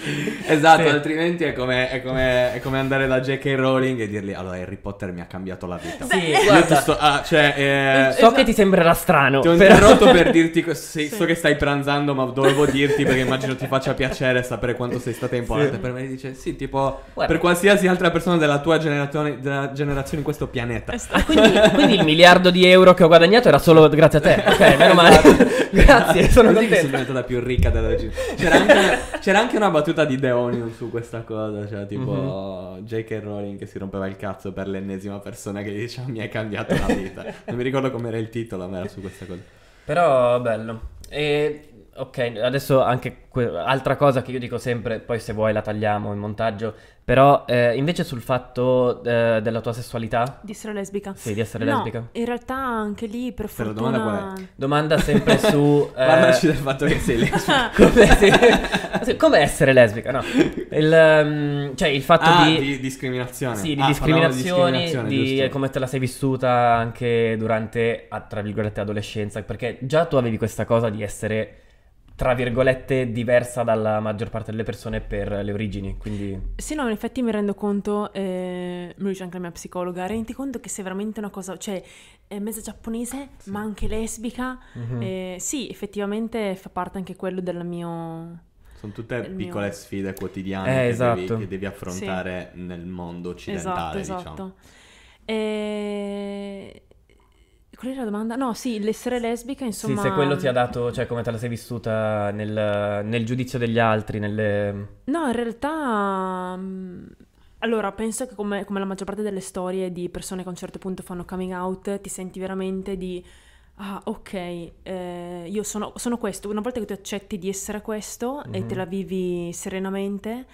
A: esatto sì.
B: altrimenti è come, è, come, è come, andare da J.K. Rowling e dirgli allora Harry Potter mi ha cambiato la vita. Sì, ti sto, ah, cioè, eh, so esatto. che ti sembrerà strano. Ti ho interrotto però... per dirti, co- sì. so che stai pranzando ma dovevo dirti perché immagino ti faccia piacere sapere quanto sei stata imponente. Per me dice sì, tipo guarda. per qualsiasi altra persona della tua generazione, della generazione in questo pianeta. Esatto. Ah, quindi, quindi il
C: miliardo di euro che ho guadagnato era solo grazie a te te, ok, meno male. Esatto. Grazie, sono Così contento. sono diventata più ricca della Gina. C'era anche, una, c'era anche una battuta
B: di The Onion su questa cosa, cioè tipo mm-hmm. J.K. Rowling che si rompeva il cazzo per l'ennesima persona che gli diceva mi hai cambiato la vita. non mi ricordo com'era il titolo, ma era su questa cosa.
C: Però bello. E Ok, adesso anche que- altra cosa che io dico sempre, poi se vuoi la tagliamo in montaggio, però eh, invece sul fatto eh, della tua sessualità. Di
A: essere lesbica. Sì, di essere no, lesbica. In realtà anche lì per fortuna... Però domanda qual è?
C: Domanda sempre su... Eh... Parlaci del fatto che sei lesbica. Come, come essere lesbica? No. Il, um, cioè il fatto ah, di... di discriminazione. Sì, di ah, discriminazioni, di, di come te la sei vissuta anche durante, a, tra virgolette, adolescenza, perché già tu avevi questa cosa di essere tra virgolette, diversa dalla maggior parte delle persone per le origini, quindi...
A: Sì, no, in effetti mi rendo conto, eh, me dice anche la mia psicologa, rendi conto che sei veramente una cosa, cioè, è mezza giapponese, sì. ma anche lesbica, mm-hmm. eh, sì, effettivamente fa parte anche quello del mio... Sono tutte piccole mio... sfide
B: quotidiane eh, che, esatto. devi, che, devi, affrontare sì. nel mondo occidentale, esatto, diciamo. esatto.
A: diciamo. Eh, e... Qual era la domanda? No, sì, l'essere lesbica, insomma... Sì, se quello ti ha
C: dato, cioè come te la sei vissuta nel, nel giudizio degli altri, nelle...
A: No, in realtà... Mm, allora, penso che come, come, la maggior parte delle storie di persone che a un certo punto fanno coming out, ti senti veramente di... Ah, ok, eh, io sono, sono, questo. Una volta che tu accetti di essere questo mm-hmm. e te mhm. la vivi serenamente,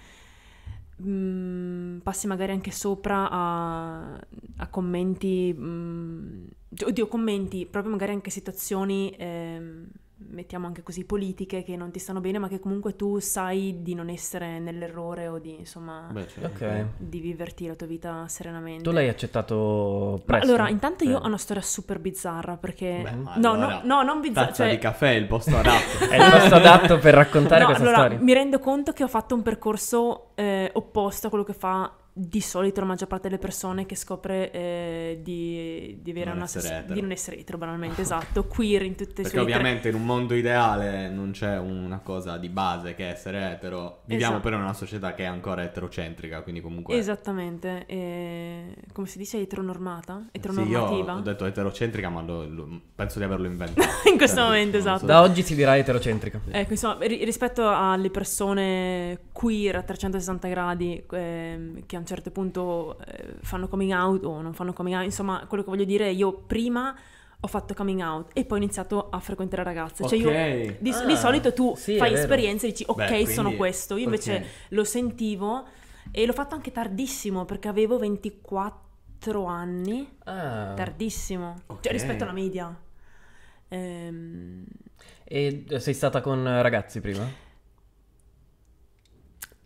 A: mh, mm, passi magari anche sopra a, a commenti... Mh, mm, cioè, oddio, commenti, proprio magari anche situazioni, ehm, mettiamo anche così, politiche che non ti stanno bene, ma che comunque tu sai di non essere nell'errore o di, insomma, Beh, okay. di viverti la tua vita serenamente. Tu l'hai
C: accettato presto? Ma allora,
A: intanto io eh. ho una storia super bizzarra, perché... Beh, no, allora, no, no, non bizzarra. Tazza cioè... di caffè è
B: il posto adatto. è il posto adatto per raccontare no, questa allora, storia. mi
A: rendo conto che ho fatto un percorso eh, opposto a quello che fa di solito la maggior parte delle persone che scopre eh, di, di, avere non una sess- di non essere etero, banalmente, esatto, queer in tutte le sue Perché ovviamente
B: tre... in un mondo ideale non c'è una cosa di base che essere etero, viviamo esatto. però in una società che è ancora eterocentrica, quindi comunque...
A: Esattamente, e... come si dice eteronormata? Eteronormativa? Sì, io ho
B: detto eterocentrica ma lo, lo... penso di averlo inventato.
A: in questo cioè, momento, esatto. So. Da oggi si dirà eterocentrica. Ecco, insomma, r- rispetto alle persone queer a 360 gradi eh, che hanno un certo punto eh, fanno coming out o non fanno coming out, insomma, quello che voglio dire è io prima ho fatto coming out e poi ho iniziato a frequentare ragazze. Cioè io di, ah, di, solito tu sì, fai esperienze e dici ok, Beh, sono questo. Io invece okay. lo sentivo e l'ho fatto anche tardissimo perché avevo 24 anni. Ah, tardissimo. Cioè, okay. Cioè rispetto alla media. Ehm...
C: E sei stata con ragazzi prima?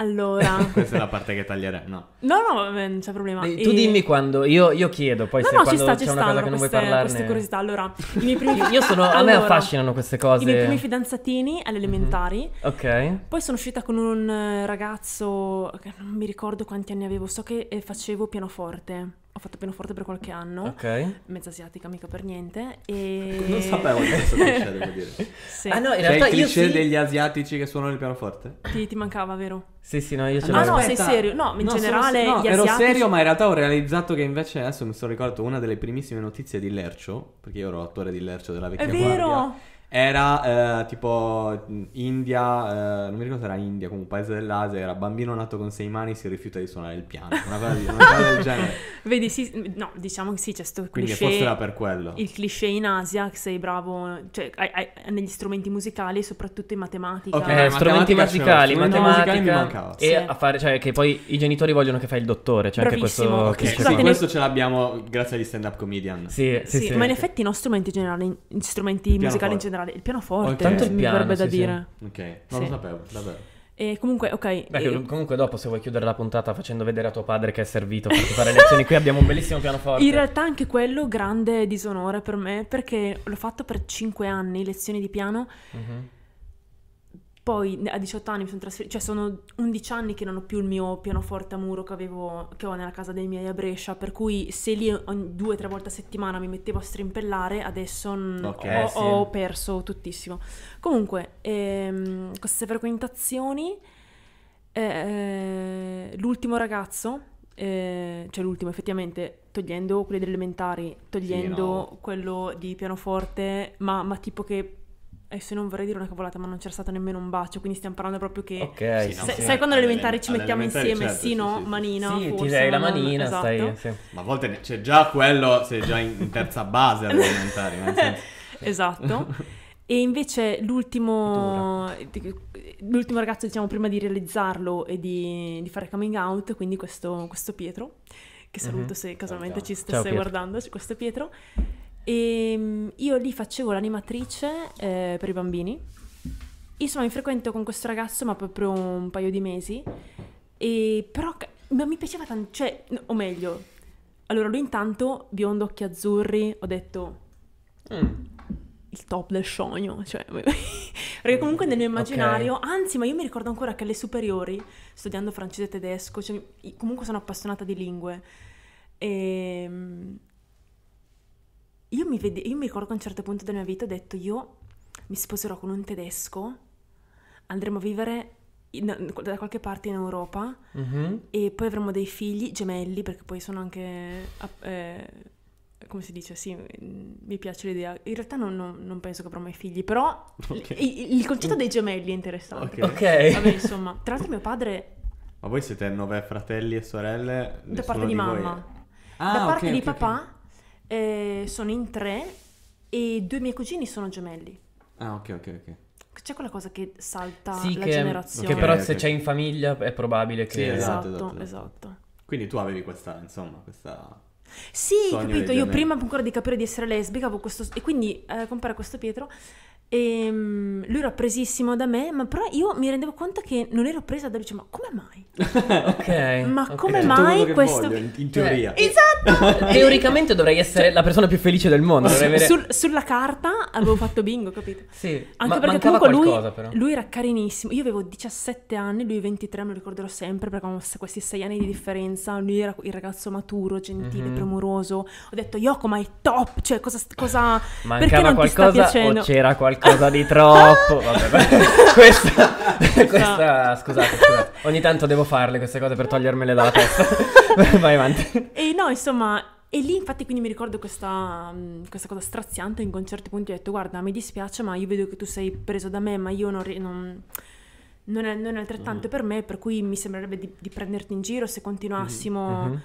A: Allora... Questa è
C: la parte che taglierei, no?
A: No, no, eh, non c'è problema. Eh, e tu dimmi
C: quando, io, io, chiedo poi no, se no, quando sta, c'è una cosa che non vuoi parlare. queste curiosità.
A: Allora, i miei primi... io sono, a me affascinano
C: queste cose. I miei primi
A: fidanzatini all'elementari. Mm-hmm. Ok. Poi sono uscita con un ragazzo, non mi ricordo quanti anni avevo, so che eh, facevo pianoforte fatto pianoforte per qualche anno, okay. mezza asiatica, mica per niente. E... Non sapevo di questo cliché, devo dire. Sì. Ah no, in realtà cioè, il cliché sì.
B: degli asiatici che suonano il pianoforte?
A: Ti, ti mancava, vero?
B: Sì, sì, no, io ce l'ho. Ah no, sei serio? No, in no, generale sono, no, ero asiatici... serio, ma in realtà ho realizzato che invece adesso mi sono ricordato una delle primissime notizie di Lercio, perché io ero attore di Lercio della vecchia È vero! Guardia era eh, tipo India, eh, non mi ricordo se era India, comunque un paese dell'Asia, era bambino nato con sei mani si rifiuta di suonare il piano, una cosa, di, una cosa del genere.
A: Vedi, sì, no, diciamo che sì, c'è sto Quindi cliché. Quindi forse era per quello. Il cliché in Asia che sei bravo, cioè hai, hai, negli strumenti musicali, soprattutto in matematica. Ok, eh, strumenti musicali, matematica, matematica, matematica e
C: sì. a fare, cioè che poi i genitori vogliono che fai il dottore, cioè Bravissimo. anche questo... Okay, Scusate, sì, questo ce l'abbiamo
B: grazie agli stand-up comedian. Sì, sì, sì, sì ma in
A: effetti no, strumenti, generali, strumenti musicali in generale generale, il pianoforte, okay. tanto il piano, mi verrebbe da sì. dire. Ok,
B: non sì. lo sapevo, davvero.
A: E comunque, ok. Beh, e...
C: Comunque, dopo, se vuoi chiudere la puntata facendo vedere a tuo padre che è servito per fare lezioni, qui abbiamo un bellissimo pianoforte.
A: In realtà, anche quello grande disonore per me, perché l'ho fatto per 5 anni lezioni di piano. Mm-hmm poi a 18 anni mi sono trasferita, cioè sono 11 anni che non ho più il mio pianoforte a muro che, avevo, che ho nella casa dei miei a Brescia, per cui se lì ogni due o tre volte a settimana mi mettevo a strimpellare, adesso okay, ho, sì. ho, perso tuttissimo. Comunque, ehm, queste frequentazioni, eh, l'ultimo ragazzo, eh, cioè l'ultimo effettivamente, togliendo quelli degli elementari, togliendo sì, no. quello di pianoforte, ma, ma tipo che adesso non vorrei dire una cavolata, ma non c'era stato nemmeno un bacio, quindi stiamo parlando proprio che... Ok, sì, no, se, sì, sai quando all'elementare ci mettiamo insieme, certo, sì, no, sì, manina, Sì, forse, ti dai la manina, non, esatto.
B: stai... Esatto. Ma a volte c'è cioè, già quello, sei già in, in terza base all'elementare. esatto.
A: E invece l'ultimo, l'ultimo, ragazzo, diciamo, prima di realizzarlo e di, di fare coming out, quindi questo, questo Pietro, che saluto mm-hmm. se casualmente Ciao. ci stesse Ciao, guardando, questo Pietro e ehm, io lì facevo l'animatrice eh, per i bambini. Io sono in frequento con questo ragazzo, ma proprio un paio di mesi. E però ma mi piaceva tanto, cioè, o meglio, allora lui intanto, biondo, occhi azzurri, ho detto mm. il top del sogno, cioè, perché comunque nel mio immaginario, okay. anzi, ma io mi ricordo ancora che alle superiori, studiando francese e tedesco, cioè, comunque sono appassionata di lingue, e ehm, io mi, vede, io mi ricordo che a un certo punto della mia vita ho detto io mi sposerò con un tedesco, andremo a vivere in, da qualche parte in Europa mm-hmm. e poi avremo dei figli gemelli perché poi sono anche... Eh, come si dice, sì, mi piace l'idea. In realtà non, non, non penso che avrò mai figli, però okay. il, il, concetto dei gemelli è interessante. Ok. okay. Vabbè, insomma, tra l'altro mio padre...
B: Ma voi siete nove fratelli e sorelle? Da parte di, di mamma. Voi... Ah, da parte okay, di
A: papà eh, sono in tre e due miei cugini sono gemelli.
B: Ah, ok, ok, ok.
A: C'è quella cosa che salta sì, la che, generazione.
B: Che però okay, se okay. c'è in famiglia è probabile che... Sì, esatto, esatto, esatto. esatto. esatto. Quindi tu avevi questa, insomma, questa... Sì, capito, io prima
A: ancora di capire di essere lesbica avevo questo... E quindi eh, compare questo Pietro e ehm, lui era presissimo da me, ma però io mi rendevo conto che non ero presa da lui. Cioè, ma come mai?
C: ok. Ma okay. come mai questo? Voglio, in, cioè, teoria. Eh,
A: esatto. Teoricamente
C: dovrei essere la persona più felice del mondo. avere... sul,
A: sulla carta avevo fatto bingo, capito? sì. Anche ma, perché comunque qualcosa, lui, però. lui era carinissimo. Io avevo 17 anni, lui 23, me lo ricorderò sempre perché avevamo questi 6 anni di differenza. Lui era il ragazzo maturo, gentile, mm-hmm. premuroso. Ho detto, Yoko, ma è top. Cioè, cosa. cosa... Mancava perché non qualcosa ti sta piacendo? c'era
C: qualcosa? qualcosa di troppo. Vabbè, questa, questa, scusate, scusate. Ogni tanto devo farle queste cose per togliermele dalla testa. Vai avanti.
A: E no, insomma, e lì infatti quindi mi ricordo questa, mm, questa, cosa straziante in concerti punti ho detto guarda mi dispiace ma io vedo che tu sei preso da me ma io non, non, non, è, non è, altrettanto mm. per me per cui mi sembrerebbe di, di prenderti in giro se continuassimo mm-hmm. mm-hmm.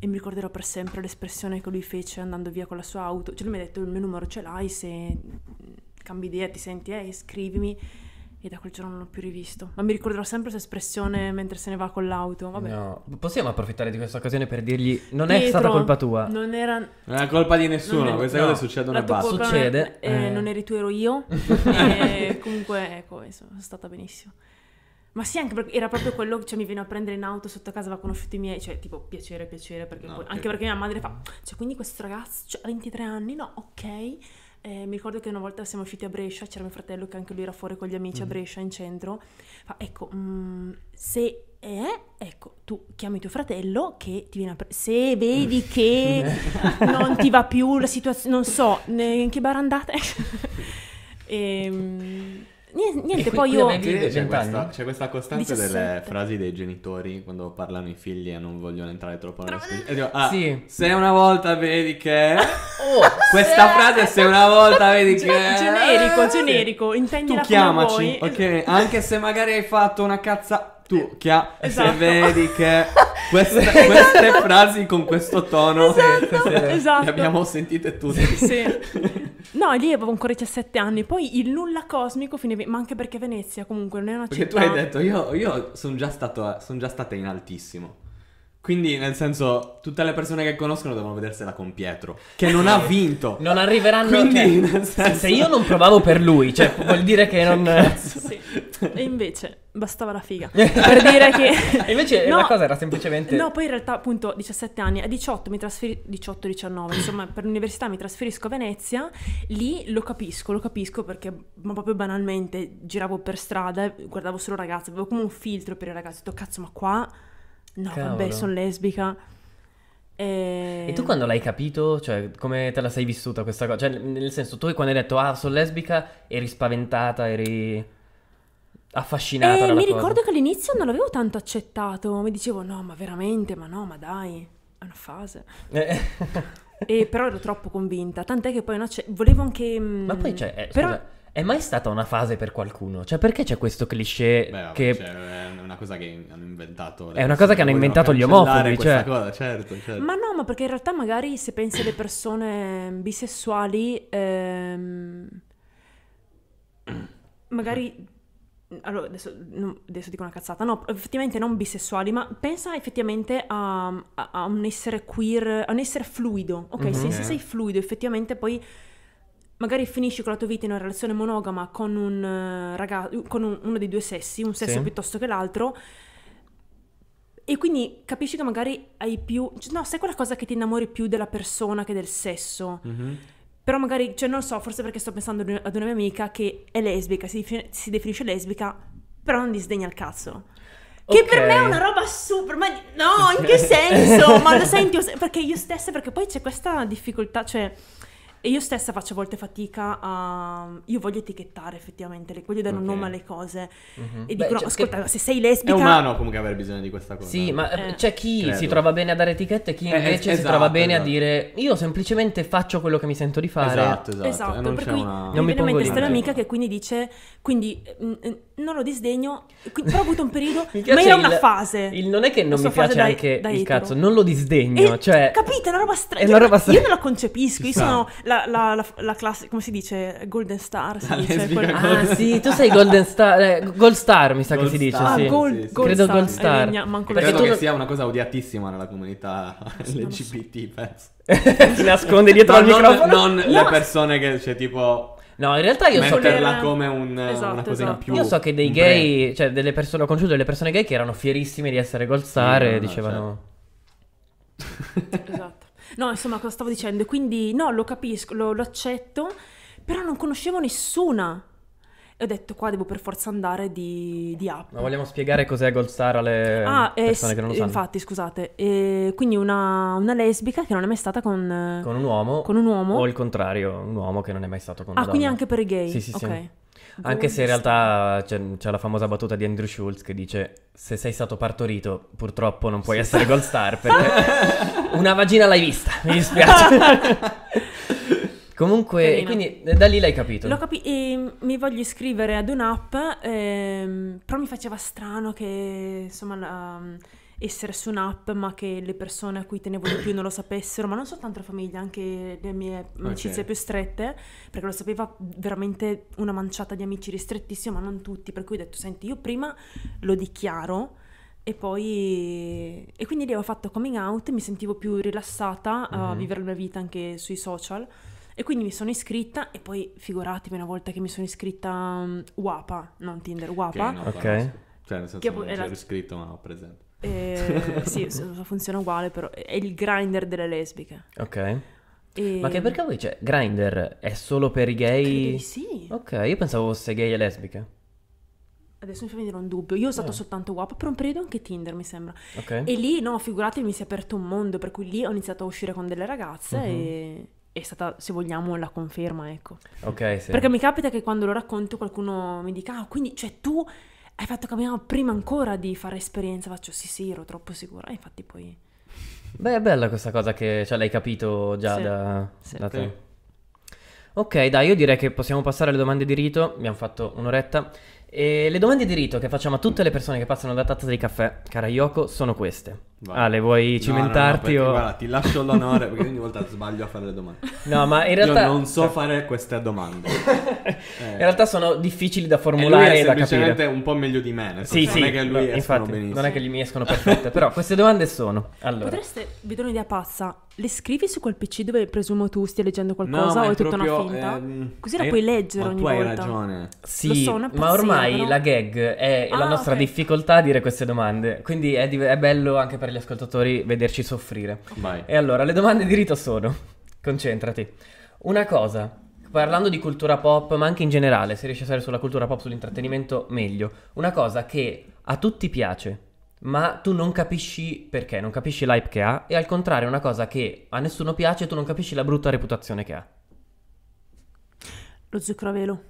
A: e mi ricorderò per sempre l'espressione che lui fece andando via con la sua auto cioè lui mi ha detto il mio numero ce l'hai se cambi idea, ti senti, ehi, scrivimi. E da quel giorno non l'ho più rivisto. Ma mi ricorderò sempre questa espressione mentre se ne va con l'auto. Vabbè. No.
C: Possiamo approfittare di questa occasione per dirgli: Non Pietro, è stata colpa tua. Non era.
A: Non è colpa di nessuno. È... Queste no. cose succedono e basta. Succede. Eh, eh. Non eri tu, ero io. e eh, comunque, ecco, insomma, sono stata benissimo. Ma sì, anche perché era proprio quello che cioè, mi viene a prendere in auto sotto casa, va conosciuto i miei, cioè tipo piacere, piacere, perché no, poi, okay. anche perché mia madre fa, cioè quindi questo ragazzo cioè, ha 23 anni, no, ok eh, mi ricordo che una volta siamo usciti a Brescia, c'era mio fratello che anche lui era fuori con gli amici mm a mhm. Brescia in centro. Fa, ecco, mm, se è, ecco, tu chiami tuo fratello che ti viene a pre- se vedi che non ti va più la situazione, non so, in che bar andate. e, ehm, Niente, niente poi io... C'è, c'è, questa,
B: c'è questa, costante 17. delle frasi dei genitori quando parlano i figli e non vogliono entrare troppo nella specie. E dico, ah, sì. se una volta vedi che... Oh, questa frase se una volta vedi che... Generico, generico, intendi Tu chiamaci, voi. ok? Anche se magari hai fatto una cazza tu eh, che ha, esatto. se vedi che queste, esatto. queste frasi con questo tono esatto, eh, esatto. le abbiamo esatto. sentite tutte.
A: Sì. No, lì avevo ancora 17 anni, poi il nulla cosmico finiva, ma anche perché Venezia comunque non è una perché città... Perché tu hai
B: detto, io, io sono già, son già stata in altissimo. Quindi, nel senso, tutte le persone che conoscono devono vedersela con Pietro, che non ha vinto. non
C: arriveranno Quindi, cioè, senso... se io non provavo per lui, cioè, vuol dire che non. Sì.
A: E invece bastava la figa per dire che. E invece no, la cosa era semplicemente. No, poi in realtà, appunto, 17 anni, a 18 mi trasferisco. 18-19, insomma, per l'università mi trasferisco a Venezia. Lì lo capisco, lo capisco perché, ma proprio banalmente, giravo per strada, guardavo solo ragazze, avevo come un filtro per i ragazzi. Ho detto, cazzo, ma qua No, Cavolo. vabbè, sono lesbica. E... e... tu quando l'hai
C: capito? Cioè, come te la sei vissuta questa cosa? Cioè, nel senso, tu quando hai detto, ah, sono lesbica, eri spaventata, eri affascinata. Eh, mi cosa. ricordo
A: che all'inizio non l'avevo tanto accettato. Mi dicevo, no, ma veramente, ma no, ma dai, è una fase. Eh. e, però ero troppo convinta. Tant'è che poi no, cioè, volevo anche. Mm, ma poi, cioè, eh, però... È
C: mai stata una fase per qualcuno? Cioè, perché c'è questo cliché Beh, che... Cioè, è una cosa che hanno
B: inventato... È una cosa che hanno inventato gli omofobi, cioè... Cosa, certo, certo.
A: Ma no, ma perché in realtà magari se pensi alle persone ehm, bisessuali... Ehm... magari... Allora, adesso, no, adesso, dico una cazzata. No, effettivamente non bisessuali, ma pensa effettivamente a, a, a un essere queer, a un essere fluido. Ok, mm-hmm. se, mhm. se sei fluido, effettivamente poi magari finisci con la tua vita in una relazione monogama con, un eh, ragazzo, con un, uno dei due sessi, un sesso sì. piuttosto che l'altro, e quindi capisci che magari hai più... Cioè, no, sai quella cosa che ti innamori più della persona che del sesso? Mm-hmm. Però magari, cioè non so, forse perché sto pensando ad una mia amica che è lesbica, si, defin- si definisce lesbica, però non disdegna il cazzo. Che okay. per me è una roba super, ma no, in che senso? ma lo senti, perché io stessa, perché poi c'è questa difficoltà, cioè e io stessa faccio a volte fatica a... Io voglio etichettare effettivamente, le... voglio dare okay. un nome alle cose. Mm-hmm. E dicono, cioè, ascolta, che... se sei lesbica... È umano comunque
B: avere bisogno di questa cosa. Sì, ma eh, eh. c'è chi Credo. si trova
C: bene a dare etichette e chi eh, invece eh, esatto, si trova esatto, bene esatto. a dire io semplicemente faccio quello che mi sento di fare. Esatto, esatto. esatto. Eh, non per cui una...
A: non mi viene in mente questa amica che quindi dice... Quindi... Mh, mm, mh, mm, non lo disdegno, però ho avuto un periodo, ma era una il, fase. Il, non è che non mi piace da, anche da il etero. cazzo, non
C: lo disdegno, e, cioè...
A: Capite, è una roba strana. Io, cioè, stra- io non la concepisco, io sono la, la, la, la classe, come si dice, golden star, si dice, quella... Ah sì, tu sei golden
C: star, eh, gold star mi sa gold che si dice, star, sì. Ah, gold, sì, sì. Gold Credo star. gold eh, star. Eh, manco Perché credo che
B: sia una cosa odiatissima nella comunità LGBT, penso. si nasconde dietro no, al non, microfono. Non no. le persone che, cioè, tipo... No, in realtà io so che...
C: Era... come un, esatto, una cosina esatto. più... Io so che dei gay, bre. cioè delle persone, ho conosciuto delle persone gay che erano fierissime di essere gold star no, e no, dicevano... Certo.
A: esatto. No, insomma, cosa stavo dicendo? Quindi no, lo capisco, lo, lo accetto, però non conoscevo nessuna e ho detto qua devo per forza andare di, di app. Ma vogliamo
C: spiegare cos'è Gold Star alle ah, eh, persone eh, che non lo sanno? Infatti,
A: scusate, eh, quindi una, una, lesbica che non è mai stata con, con,
C: un uomo, con un uomo o il contrario, un uomo che non è mai stato con ah, una Ah, quindi anche per i gay? Sì, sì, sì. Okay. Anche se in realtà c'è, c'è, la famosa battuta di Andrew Schultz che dice: Se sei stato partorito, purtroppo non puoi essere Gold Star perché una vagina l'hai vista. Mi dispiace.
A: Comunque, quindi eh, da lì l'hai capito. L'ho capito e mi voglio iscrivere ad un'app, ehm, però mi faceva strano che, insomma, la, ehm, essere su un'app, ma che le persone a cui tenevo di più non lo sapessero, ma non soltanto la famiglia, anche le mie amicizie okay. più strette, perché lo sapeva veramente una manciata di amici ristrettissima, ma non tutti, per cui ho detto, senti, io prima lo dichiaro, e poi... E quindi lì ho fatto coming out, mi sentivo più rilassata mm-hmm. a vivere la mia vita anche sui social. E quindi mi sono iscritta e poi figuratevi una volta che mi sono iscritta mm, WAPA, non Tinder, WAPA. Ok. No, Cioè nel senso che non era... Esatto.
B: iscritto ma ho presente.
A: Eh, sì, funziona uguale però. È il grinder delle lesbiche. Ok. E... Ma che perché
C: voi c'è? Cioè, grinder è solo per i gay? sì. Ok, io pensavo fosse gay e lesbica.
A: Adesso mi fa venire un dubbio. Io ho usato eh. soltanto WAP per un periodo anche Tinder, mi sembra. Okay. E lì, no, figuratevi, mi si è aperto un mondo, per cui lì ho iniziato a uscire con delle ragazze mm-hmm. e è stata, se vogliamo, la conferma, ecco. Ok, sì. Perché mi capita che quando lo racconto qualcuno mi dica, ah, quindi, cioè, tu hai fatto camminare prima ancora di fare esperienza. Faccio, sì, sì, ero troppo sicura. E infatti poi...
C: Beh, è bella questa cosa che, cioè, l'hai capito già sì. da, sì. da te. Ok, dai, io direi che possiamo passare alle domande di rito. Abbiamo fatto un'oretta. E le domande di rito che facciamo a tutte le persone che passano da tazza di caffè, cara Yoko, sono queste. Vale. Ale, vuoi cimentarti no, no, no, perché, o... Guarda, ti lascio l'onore perché
B: ogni volta sbaglio a fare le domande. No, ma in realtà... Io non so cioè fare queste domande. eh. In realtà
C: sono difficili da formulare e, e da capire. semplicemente un po' meglio di me. Nel sì, sì. Non è che lui no, infatti, benissimo. Non è che gli mi escono perfette. però queste domande sono... Allora. Potreste,
A: vi un'idea pazza, le scrivi su quel PC dove presumo tu stia leggendo qualcosa no, o è, è tutta proprio, una finta? Ehm, Così la puoi leggere ogni volta. tu hai ragione.
C: Sì, so, ma ormai però... la gag è ah, la nostra okay. difficoltà a dire queste domande. Quindi è, di- è bello anche per gli degli ascoltatori vederci soffrire. Mai. E allora, le domande di Rito sono, concentrati, una cosa, parlando di cultura pop, ma anche in generale, se riesci a stare sulla cultura pop, sull'intrattenimento, meglio, una cosa che a tutti piace, ma tu non capisci perché, non capisci l'hype che ha, e al contrario, una cosa che a nessuno piace, tu non capisci la brutta reputazione che ha.
A: Lo zucchero a velo.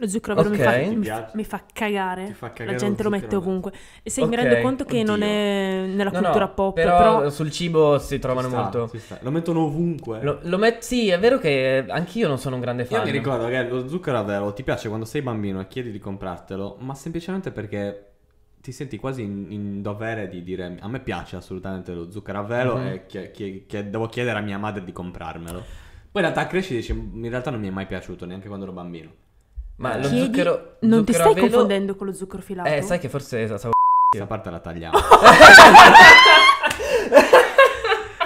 A: Lo zucchero a velo okay. mi, fa, mi, fa cagare. Fa cagare la gente lo, mette ovunque. E se okay. mi rendo conto che Oddio. non è nella cultura no, no, pop, però, però,
C: sul cibo si trovano sta, molto.
B: Si lo mettono ovunque. Lo, lo met... Sì, è vero che anch'io non sono un grande fan. Io mi ricordo che lo zucchero a velo ti piace quando sei bambino e chiedi di comprartelo, ma semplicemente perché ti senti quasi in, in, dovere di dire a me piace assolutamente lo zucchero a velo mm-hmm. e che, che, che devo chiedere a mia madre di comprarmelo. Poi in realtà cresci e dici in realtà non mi è mai piaciuto neanche quando ero bambino. Ma
A: lo Chiedi... zucchero... Non zucchero ti stai velo... confondendo con lo zucchero filato? Eh, sai
B: che forse stavo... Questa parte la
C: tagliamo.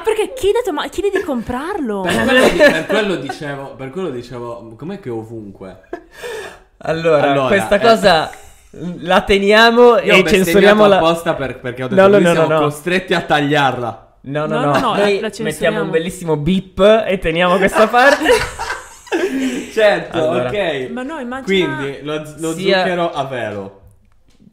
A: Perché chiedi, ma chiedi di comprarlo. Per quello, per
B: quello dicevo, per quello dicevo, com'è che ovunque? Allora, allora questa eh... cosa
C: la teniamo Io e censuriamo la... apposta per, perché ho detto no, no, no, siamo no.
B: costretti a tagliarla. No, no, no, no, no, no
C: mettiamo un bellissimo beep e teniamo questa parte.
A: certo, allora. ok. Ma no, immagina... Quindi lo, lo sia... zucchero
B: a velo.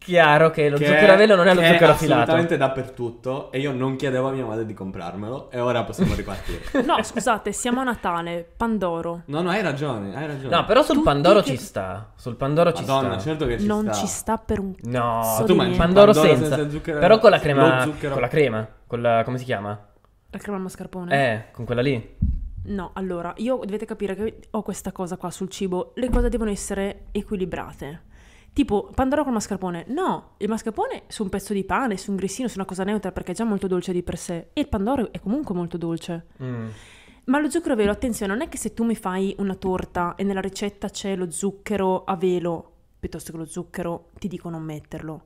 C: Chiaro che lo che zucchero a velo non è lo zucchero filato. è filato.
B: dappertutto e io non chiedevo a mia madre di comprarmelo e ora possiamo ripartire.
A: no, scusate, siamo a Natale, Pandoro.
B: No, no, hai ragione, hai ragione. No,
A: però sul Tutti Pandoro che... ci
C: sta. Sul Pandoro Madonna, ci sta. Madonna, certo che ci non sta. Non ci sta
A: per un No, tu mangi Pandoro, Pandoro senza, senza
C: zucchero. Però con la crema con la crema, con la come si chiama?
A: La crema al mascarpone. Eh,
C: con quella lì.
A: No, allora, io dovete capire che ho questa cosa qua sul cibo, le cose devono essere equilibrate. Tipo, pandoro col mascarpone. No, il mascarpone su un pezzo di pane, su un grissino, su una cosa neutra, perché è già molto dolce di per sé. E il pandoro è comunque molto dolce. Mm. Ma lo zucchero a velo, attenzione, non è che se tu mi fai una torta e nella ricetta c'è lo zucchero a velo, piuttosto che lo zucchero, ti dico non metterlo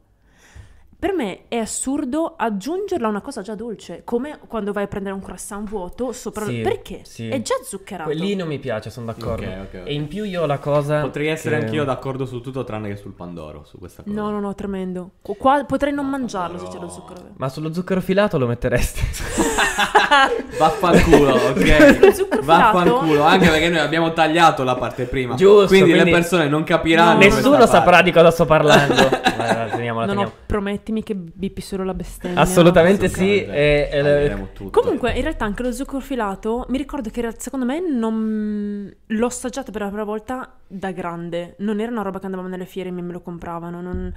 A: per me è assurdo aggiungerla a una cosa già dolce, come quando vai a prendere un croissant vuoto sopra... Sì, perché? Sì. È già zuccherato. Lì
C: non mi piace, sono d'accordo. Okay, okay, okay. E in più io ho la cosa... Potrei essere che... anch'io
B: d'accordo su tutto tranne che sul pandoro, su questa cosa.
A: No, no, no, tremendo. Qua potrei non mangiarlo no. se c'è lo zucchero.
B: Ma sullo
C: zucchero filato lo metteresti?
B: Vaffanculo, ok. Vaffanculo, anche perché noi abbiamo tagliato la parte prima. Giusto. Quindi, quindi le persone non capiranno.
A: Nessuno saprà
C: di
B: cosa sto parlando.
A: teniamola, no, no, promettimi che bippi solo la bestemmia. Assolutamente sì.
C: E, e, Comunque,
A: in realtà, anche lo zucchero filato. Mi ricordo che secondo me non l'ho assaggiato per la prima volta da grande. Non era una roba che andavamo nelle fiere e me lo compravano. Non...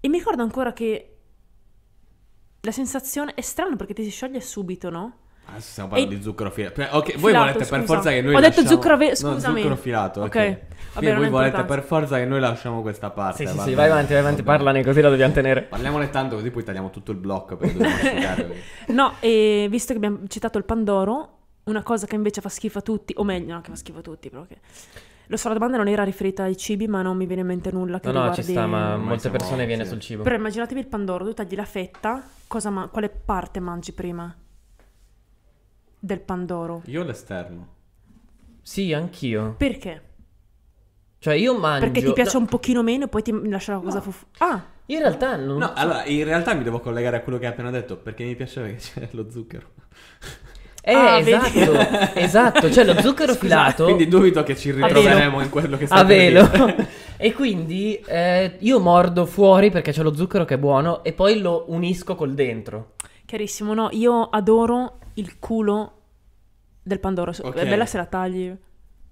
A: E mi ricordo ancora che la sensazione è strana perché ti si scioglie subito, no? Adesso ah, stiamo parlando e...
B: di zucchero filato. Ok, voi volete scusa. per forza che noi. Ho detto lasciamo... zucchero filato. No, zucchero filato. Ok. okay. Vabbè, voi volete per forza che noi lasciamo questa parte. Sì, sì, sì vai avanti, vai avanti, parlane così la dobbiamo tenere. Parliamone tanto così poi tagliamo tutto il blocco per
A: No, e visto che abbiamo citato il Pandoro, una cosa che invece fa schifo a tutti, o meglio, no, che fa schifo a tutti, però che lo so, la domanda non era riferita ai cibi, ma non mi viene in mente nulla. Che no, no, ci sta, ma molte persone viene sul cibo. Però immaginatevi il pandoro, tu tagli la fetta, ma... quale parte mangi prima del pandoro?
C: Io l'esterno. Sì, anch'io. Perché? Cioè, io mangio.
B: Perché ti piace
A: no. un pochino meno e poi ti lascia la cosa no. Fu... Ah! in realtà non. No, allora,
B: in realtà mi devo collegare a quello che hai appena detto perché mi piaceva che c'era lo zucchero. Eh, ah, esatto, esatto, cioè lo zucchero Scusa, filato. Quindi dubito che ci ritroveremo in quello che sta velo.
C: e quindi eh, io mordo fuori perché c'è lo zucchero che è buono e poi lo unisco col dentro.
A: Chiarissimo, no, io adoro il culo del Pandoro. Okay. È bella se la tagli.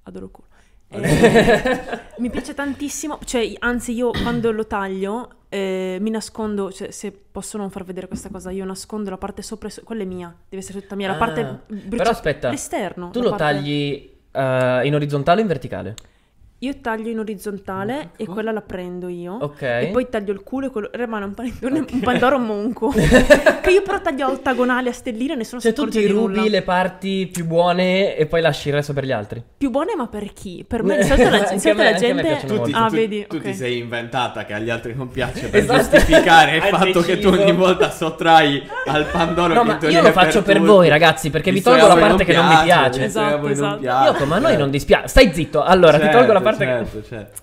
A: Adoro il culo. Eh, mi piace tantissimo, cioè anzi io quando lo taglio eh, mi nascondo, cioè, se posso non far vedere questa cosa, io nascondo la parte sopra, so- quella è mia, deve essere tutta mia, la ah, parte bruciata, però aspetta, Tu lo parte... tagli
C: uh, in orizzontale o in verticale?
A: Io taglio in orizzontale e ecco. quella la prendo io. Ok. E poi taglio il culo e quello. Rimane un panettone, okay. un pandoro monco. che io però taglio ottagonale a stellina e nessuno cioè, si accorge Cioè tu ti rubi
C: le parti più buone e poi lasci il resto per gli altri.
A: Più buone ma per chi? Per me di solito la, solito me, la gente... Tu, ah, tu, vedi,
B: tu okay. ti sei inventata che agli altri non piace per esatto. giustificare il fatto che tu ogni volta sottrai al pandoro no, ma io lo faccio per, per voi ragazzi perché vi tolgo la parte che non mi piace. Esatto, esatto.
C: Io ma a noi non dispiace. Stai zitto. Allora ti tolgo la parte certo parte certo, che... certo.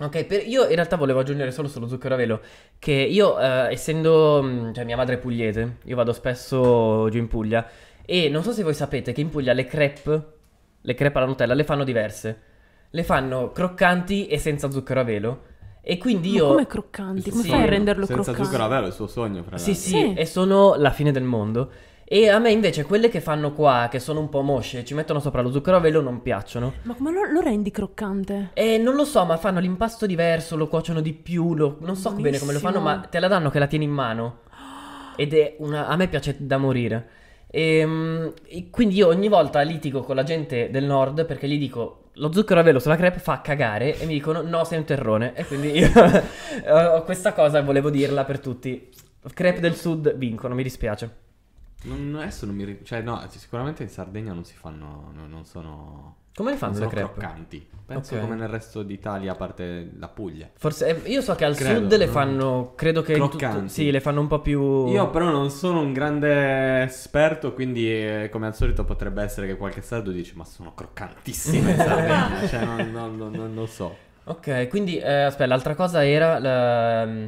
C: Ok, per, io in realtà volevo aggiungere solo sullo zucchero a velo che io, eh, essendo, mm, cioè mia madre è pugliese, io vado spesso giù in Puglia e non so se voi sapete che in Puglia le crepe, le crepe alla Nutella le fanno diverse. Le fanno croccanti e senza zucchero a velo. E quindi io. Ma come croccanti? Come sì, fai a renderlo senza croccante? Senza zucchero a velo è il suo sogno, fra Sì, sì, sì, e sono la fine del mondo. E a me invece quelle che fanno qua, che sono un po' mosce, ci mettono sopra lo zucchero a velo, non piacciono.
A: Ma come lo, lo rendi croccante? Eh, non lo so, ma fanno
C: l'impasto diverso, lo cuociono di più, lo, non so bene come lo fanno, ma te la danno che la tieni in mano. Ed è una... a me piace da morire. E, ehm, e quindi io ogni volta litigo con la gente del nord perché gli dico lo zucchero a velo sulla crepe fa cagare e mi dicono no sei un terrone e quindi io ho questa cosa volevo dirla per tutti crepe del sud vincono mi dispiace
B: non, adesso non mi ricordo. Cioè, no, sicuramente in Sardegna non si fanno. No, non sono. Come le fanno le crepe? croccanti. Penso okay. come nel resto d'Italia, a parte la Puglia. Forse eh, io so che al credo, sud le fanno. Credo che. Croccanti. Tutto,
C: sì, le fanno un po' più. Io,
B: però, non sono un grande esperto. Quindi, eh, come al solito, potrebbe essere che qualche sardo dice: Ma sono croccantissime in Sardegna. cioè, non, non, non, lo so. Ok,
C: quindi, eh, aspetta, l'altra cosa era. La, mm,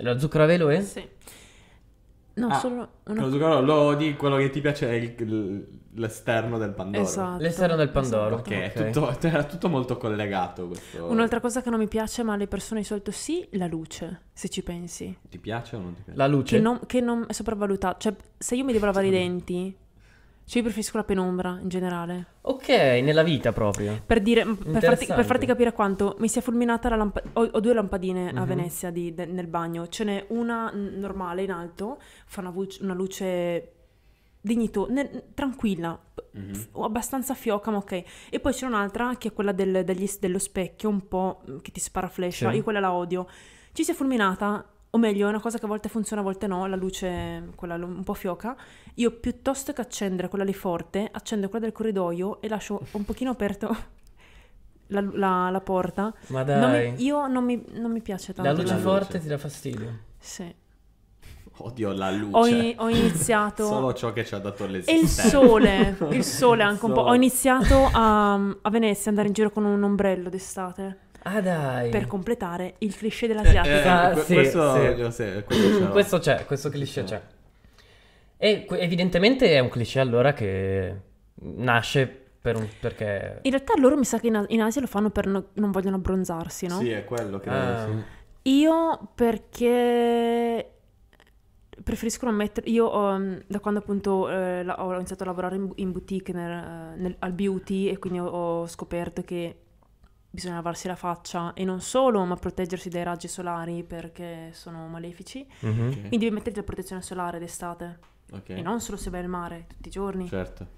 C: la zucchero a velo, eh? Sì.
A: No, ah, solo una...
B: Caso lodi, quello che ti piace è il, l'esterno del Pandoro. Esatto. L'esterno del esatto. Pandoro. Esatto. Ok, okay. Tutto, era tutto molto collegato questo. Un'altra
A: cosa che non mi piace, ma alle persone di solito sì, la luce, se ci pensi.
B: Ti piace o non ti piace? La luce? Che non,
A: che non è sopravvalutata. Cioè, se io mi devo lavare i denti cioè, io preferisco la penombra in generale. Ok, nella
C: vita proprio. Per, dire, per, farti, per farti,
A: capire quanto mi si è fulminata la lampadina. Ho, ho, due lampadine mm-hmm. a mhm. Venezia di, de, nel bagno. Ce n'è una normale in alto, fa una, voce, una luce dignito, ne, tranquilla, mm-hmm. f- abbastanza fioca, ma ok. E poi c'è un'altra che è quella del, degli, dello specchio, un po' mm, che ti spara flash. Sì. Io quella la odio. Ci si è fulminata o meglio è una cosa che a volte funziona, a volte no, la luce quella un po' fioca, io piuttosto che accendere quella lì forte, accendo quella del corridoio e lascio un pochino aperto la, la, la porta. Ma dai. Non mi, io non mi, non mi, piace tanto. La luce la forte luce. ti dà fastidio? Sì.
B: Odio la luce. Ho, ho iniziato. Solo ciò che ci ha dato l'esistenza. il sole. Il sole anche il un po'. Ho
A: iniziato a, a Venezia andare in giro con un ombrello d'estate. Ah dai. Per completare il cliché dell'asiatica. Eh, eh, ah,
C: sì, questo, sì. Sì, questo, questo, c'è, questo cliché c'è. E evidentemente è un cliché allora che nasce per un, perché...
A: In realtà loro mi sa che in, in Asia lo fanno per no, non vogliono abbronzarsi, no? Sì,
B: è quello che... Ah.
A: Io perché preferisco non mettere. Io um, da quando appunto eh, ho iniziato a lavorare in, in boutique nel, eh, nel, al beauty e quindi ho, ho, scoperto che bisogna lavarsi la faccia e non solo, ma proteggersi dai raggi solari perché sono malefici. Mm-hmm. Okay. Quindi vi mettete la protezione solare d'estate. Okay. E non solo se vai al mare tutti i giorni. Certo.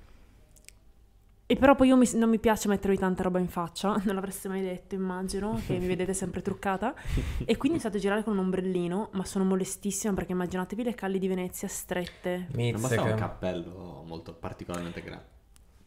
A: E però poi io mi, non mi piace mettervi tanta roba in faccia, non l'avreste mai detto immagino, che mi vedete sempre truccata. E quindi è a girare con un ombrellino, ma sono molestissima perché immaginatevi le calli di Venezia strette. Mizzica. Ma basta un
B: cappello molto particolarmente grande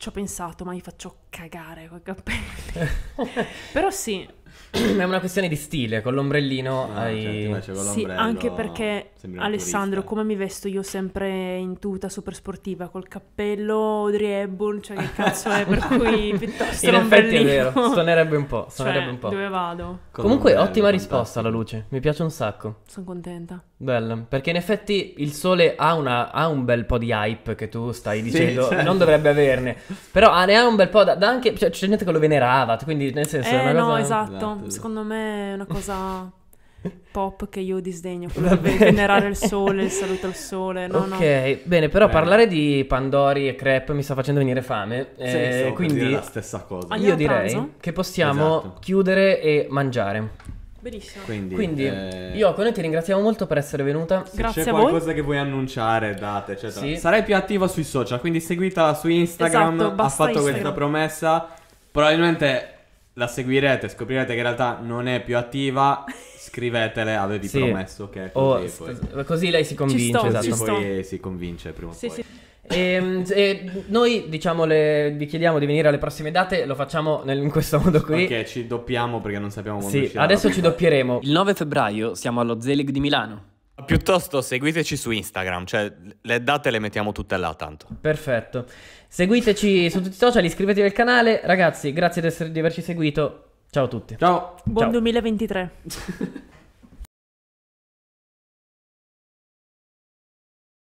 A: ci ho pensato, ma gli faccio cagare coi capelli. Però sì, è
C: una questione di stile, con l'ombrellino ah, hai... certo, con Sì, anche perché Alessandro,
A: turista. come mi vesto io sempre in tuta super sportiva, col cappello di Hepburn, cioè che cazzo è per cui piuttosto In effetti è vero, suonerebbe un po', suonerebbe cioè, un po'. dove vado? Con Comunque ottima risposta
C: alla luce, mi piace un sacco.
A: Sono contenta.
C: Bella, perché in effetti il sole ha, una, ha, un bel po' di hype che tu stai sì, dicendo, certo. non dovrebbe averne, però ne ha un bel po', da, da anche, cioè, c'è gente che lo venerava, quindi nel senso... Eh, no, cosa... esatto. Esatto, esatto.
A: Secondo me è una cosa pop che io disdegno, quello venerare il sole, il saluto al sole. No, ok, no. bene, però Beh. parlare
C: di pandori e crepe mi sta facendo venire fame. Sì, eh, quindi la stessa cosa. Andiamo io direi che possiamo esatto. chiudere e mangiare.
B: Benissimo. Quindi, Quindi eh...
C: io con noi ti ringraziamo molto per essere venuta. Se Grazie c'è a qualcosa
B: voi. che vuoi annunciare, date, eccetera. Sì. Sarai più attiva sui social, quindi seguita su Instagram. Esatto, ha fatto Instagram. questa promessa. Probabilmente la seguirete, scoprirete che in realtà non è più attiva, scrivetele, avevi sì. promesso che è così. Oh, poi... Così lei si convince, sto, esatto. Poi si convince prima o sì,
C: poi. Sì. E, ehm, e, noi diciamo le, vi chiediamo di venire alle prossime date, lo facciamo nel, in questo modo qui.
B: Ok, ci doppiamo perché non sappiamo quando sì, adesso ci doppieremo. Il 9 febbraio siamo allo Zelig di Milano. Piuttosto seguiteci su Instagram, cioè le date le mettiamo tutte là tanto.
C: Perfetto. Seguiteci su tutti i social, iscrivetevi al canale. Ragazzi, grazie di, essere, di averci seguito. Ciao a tutti. Ciao. Buon Ciao.
A: 2023.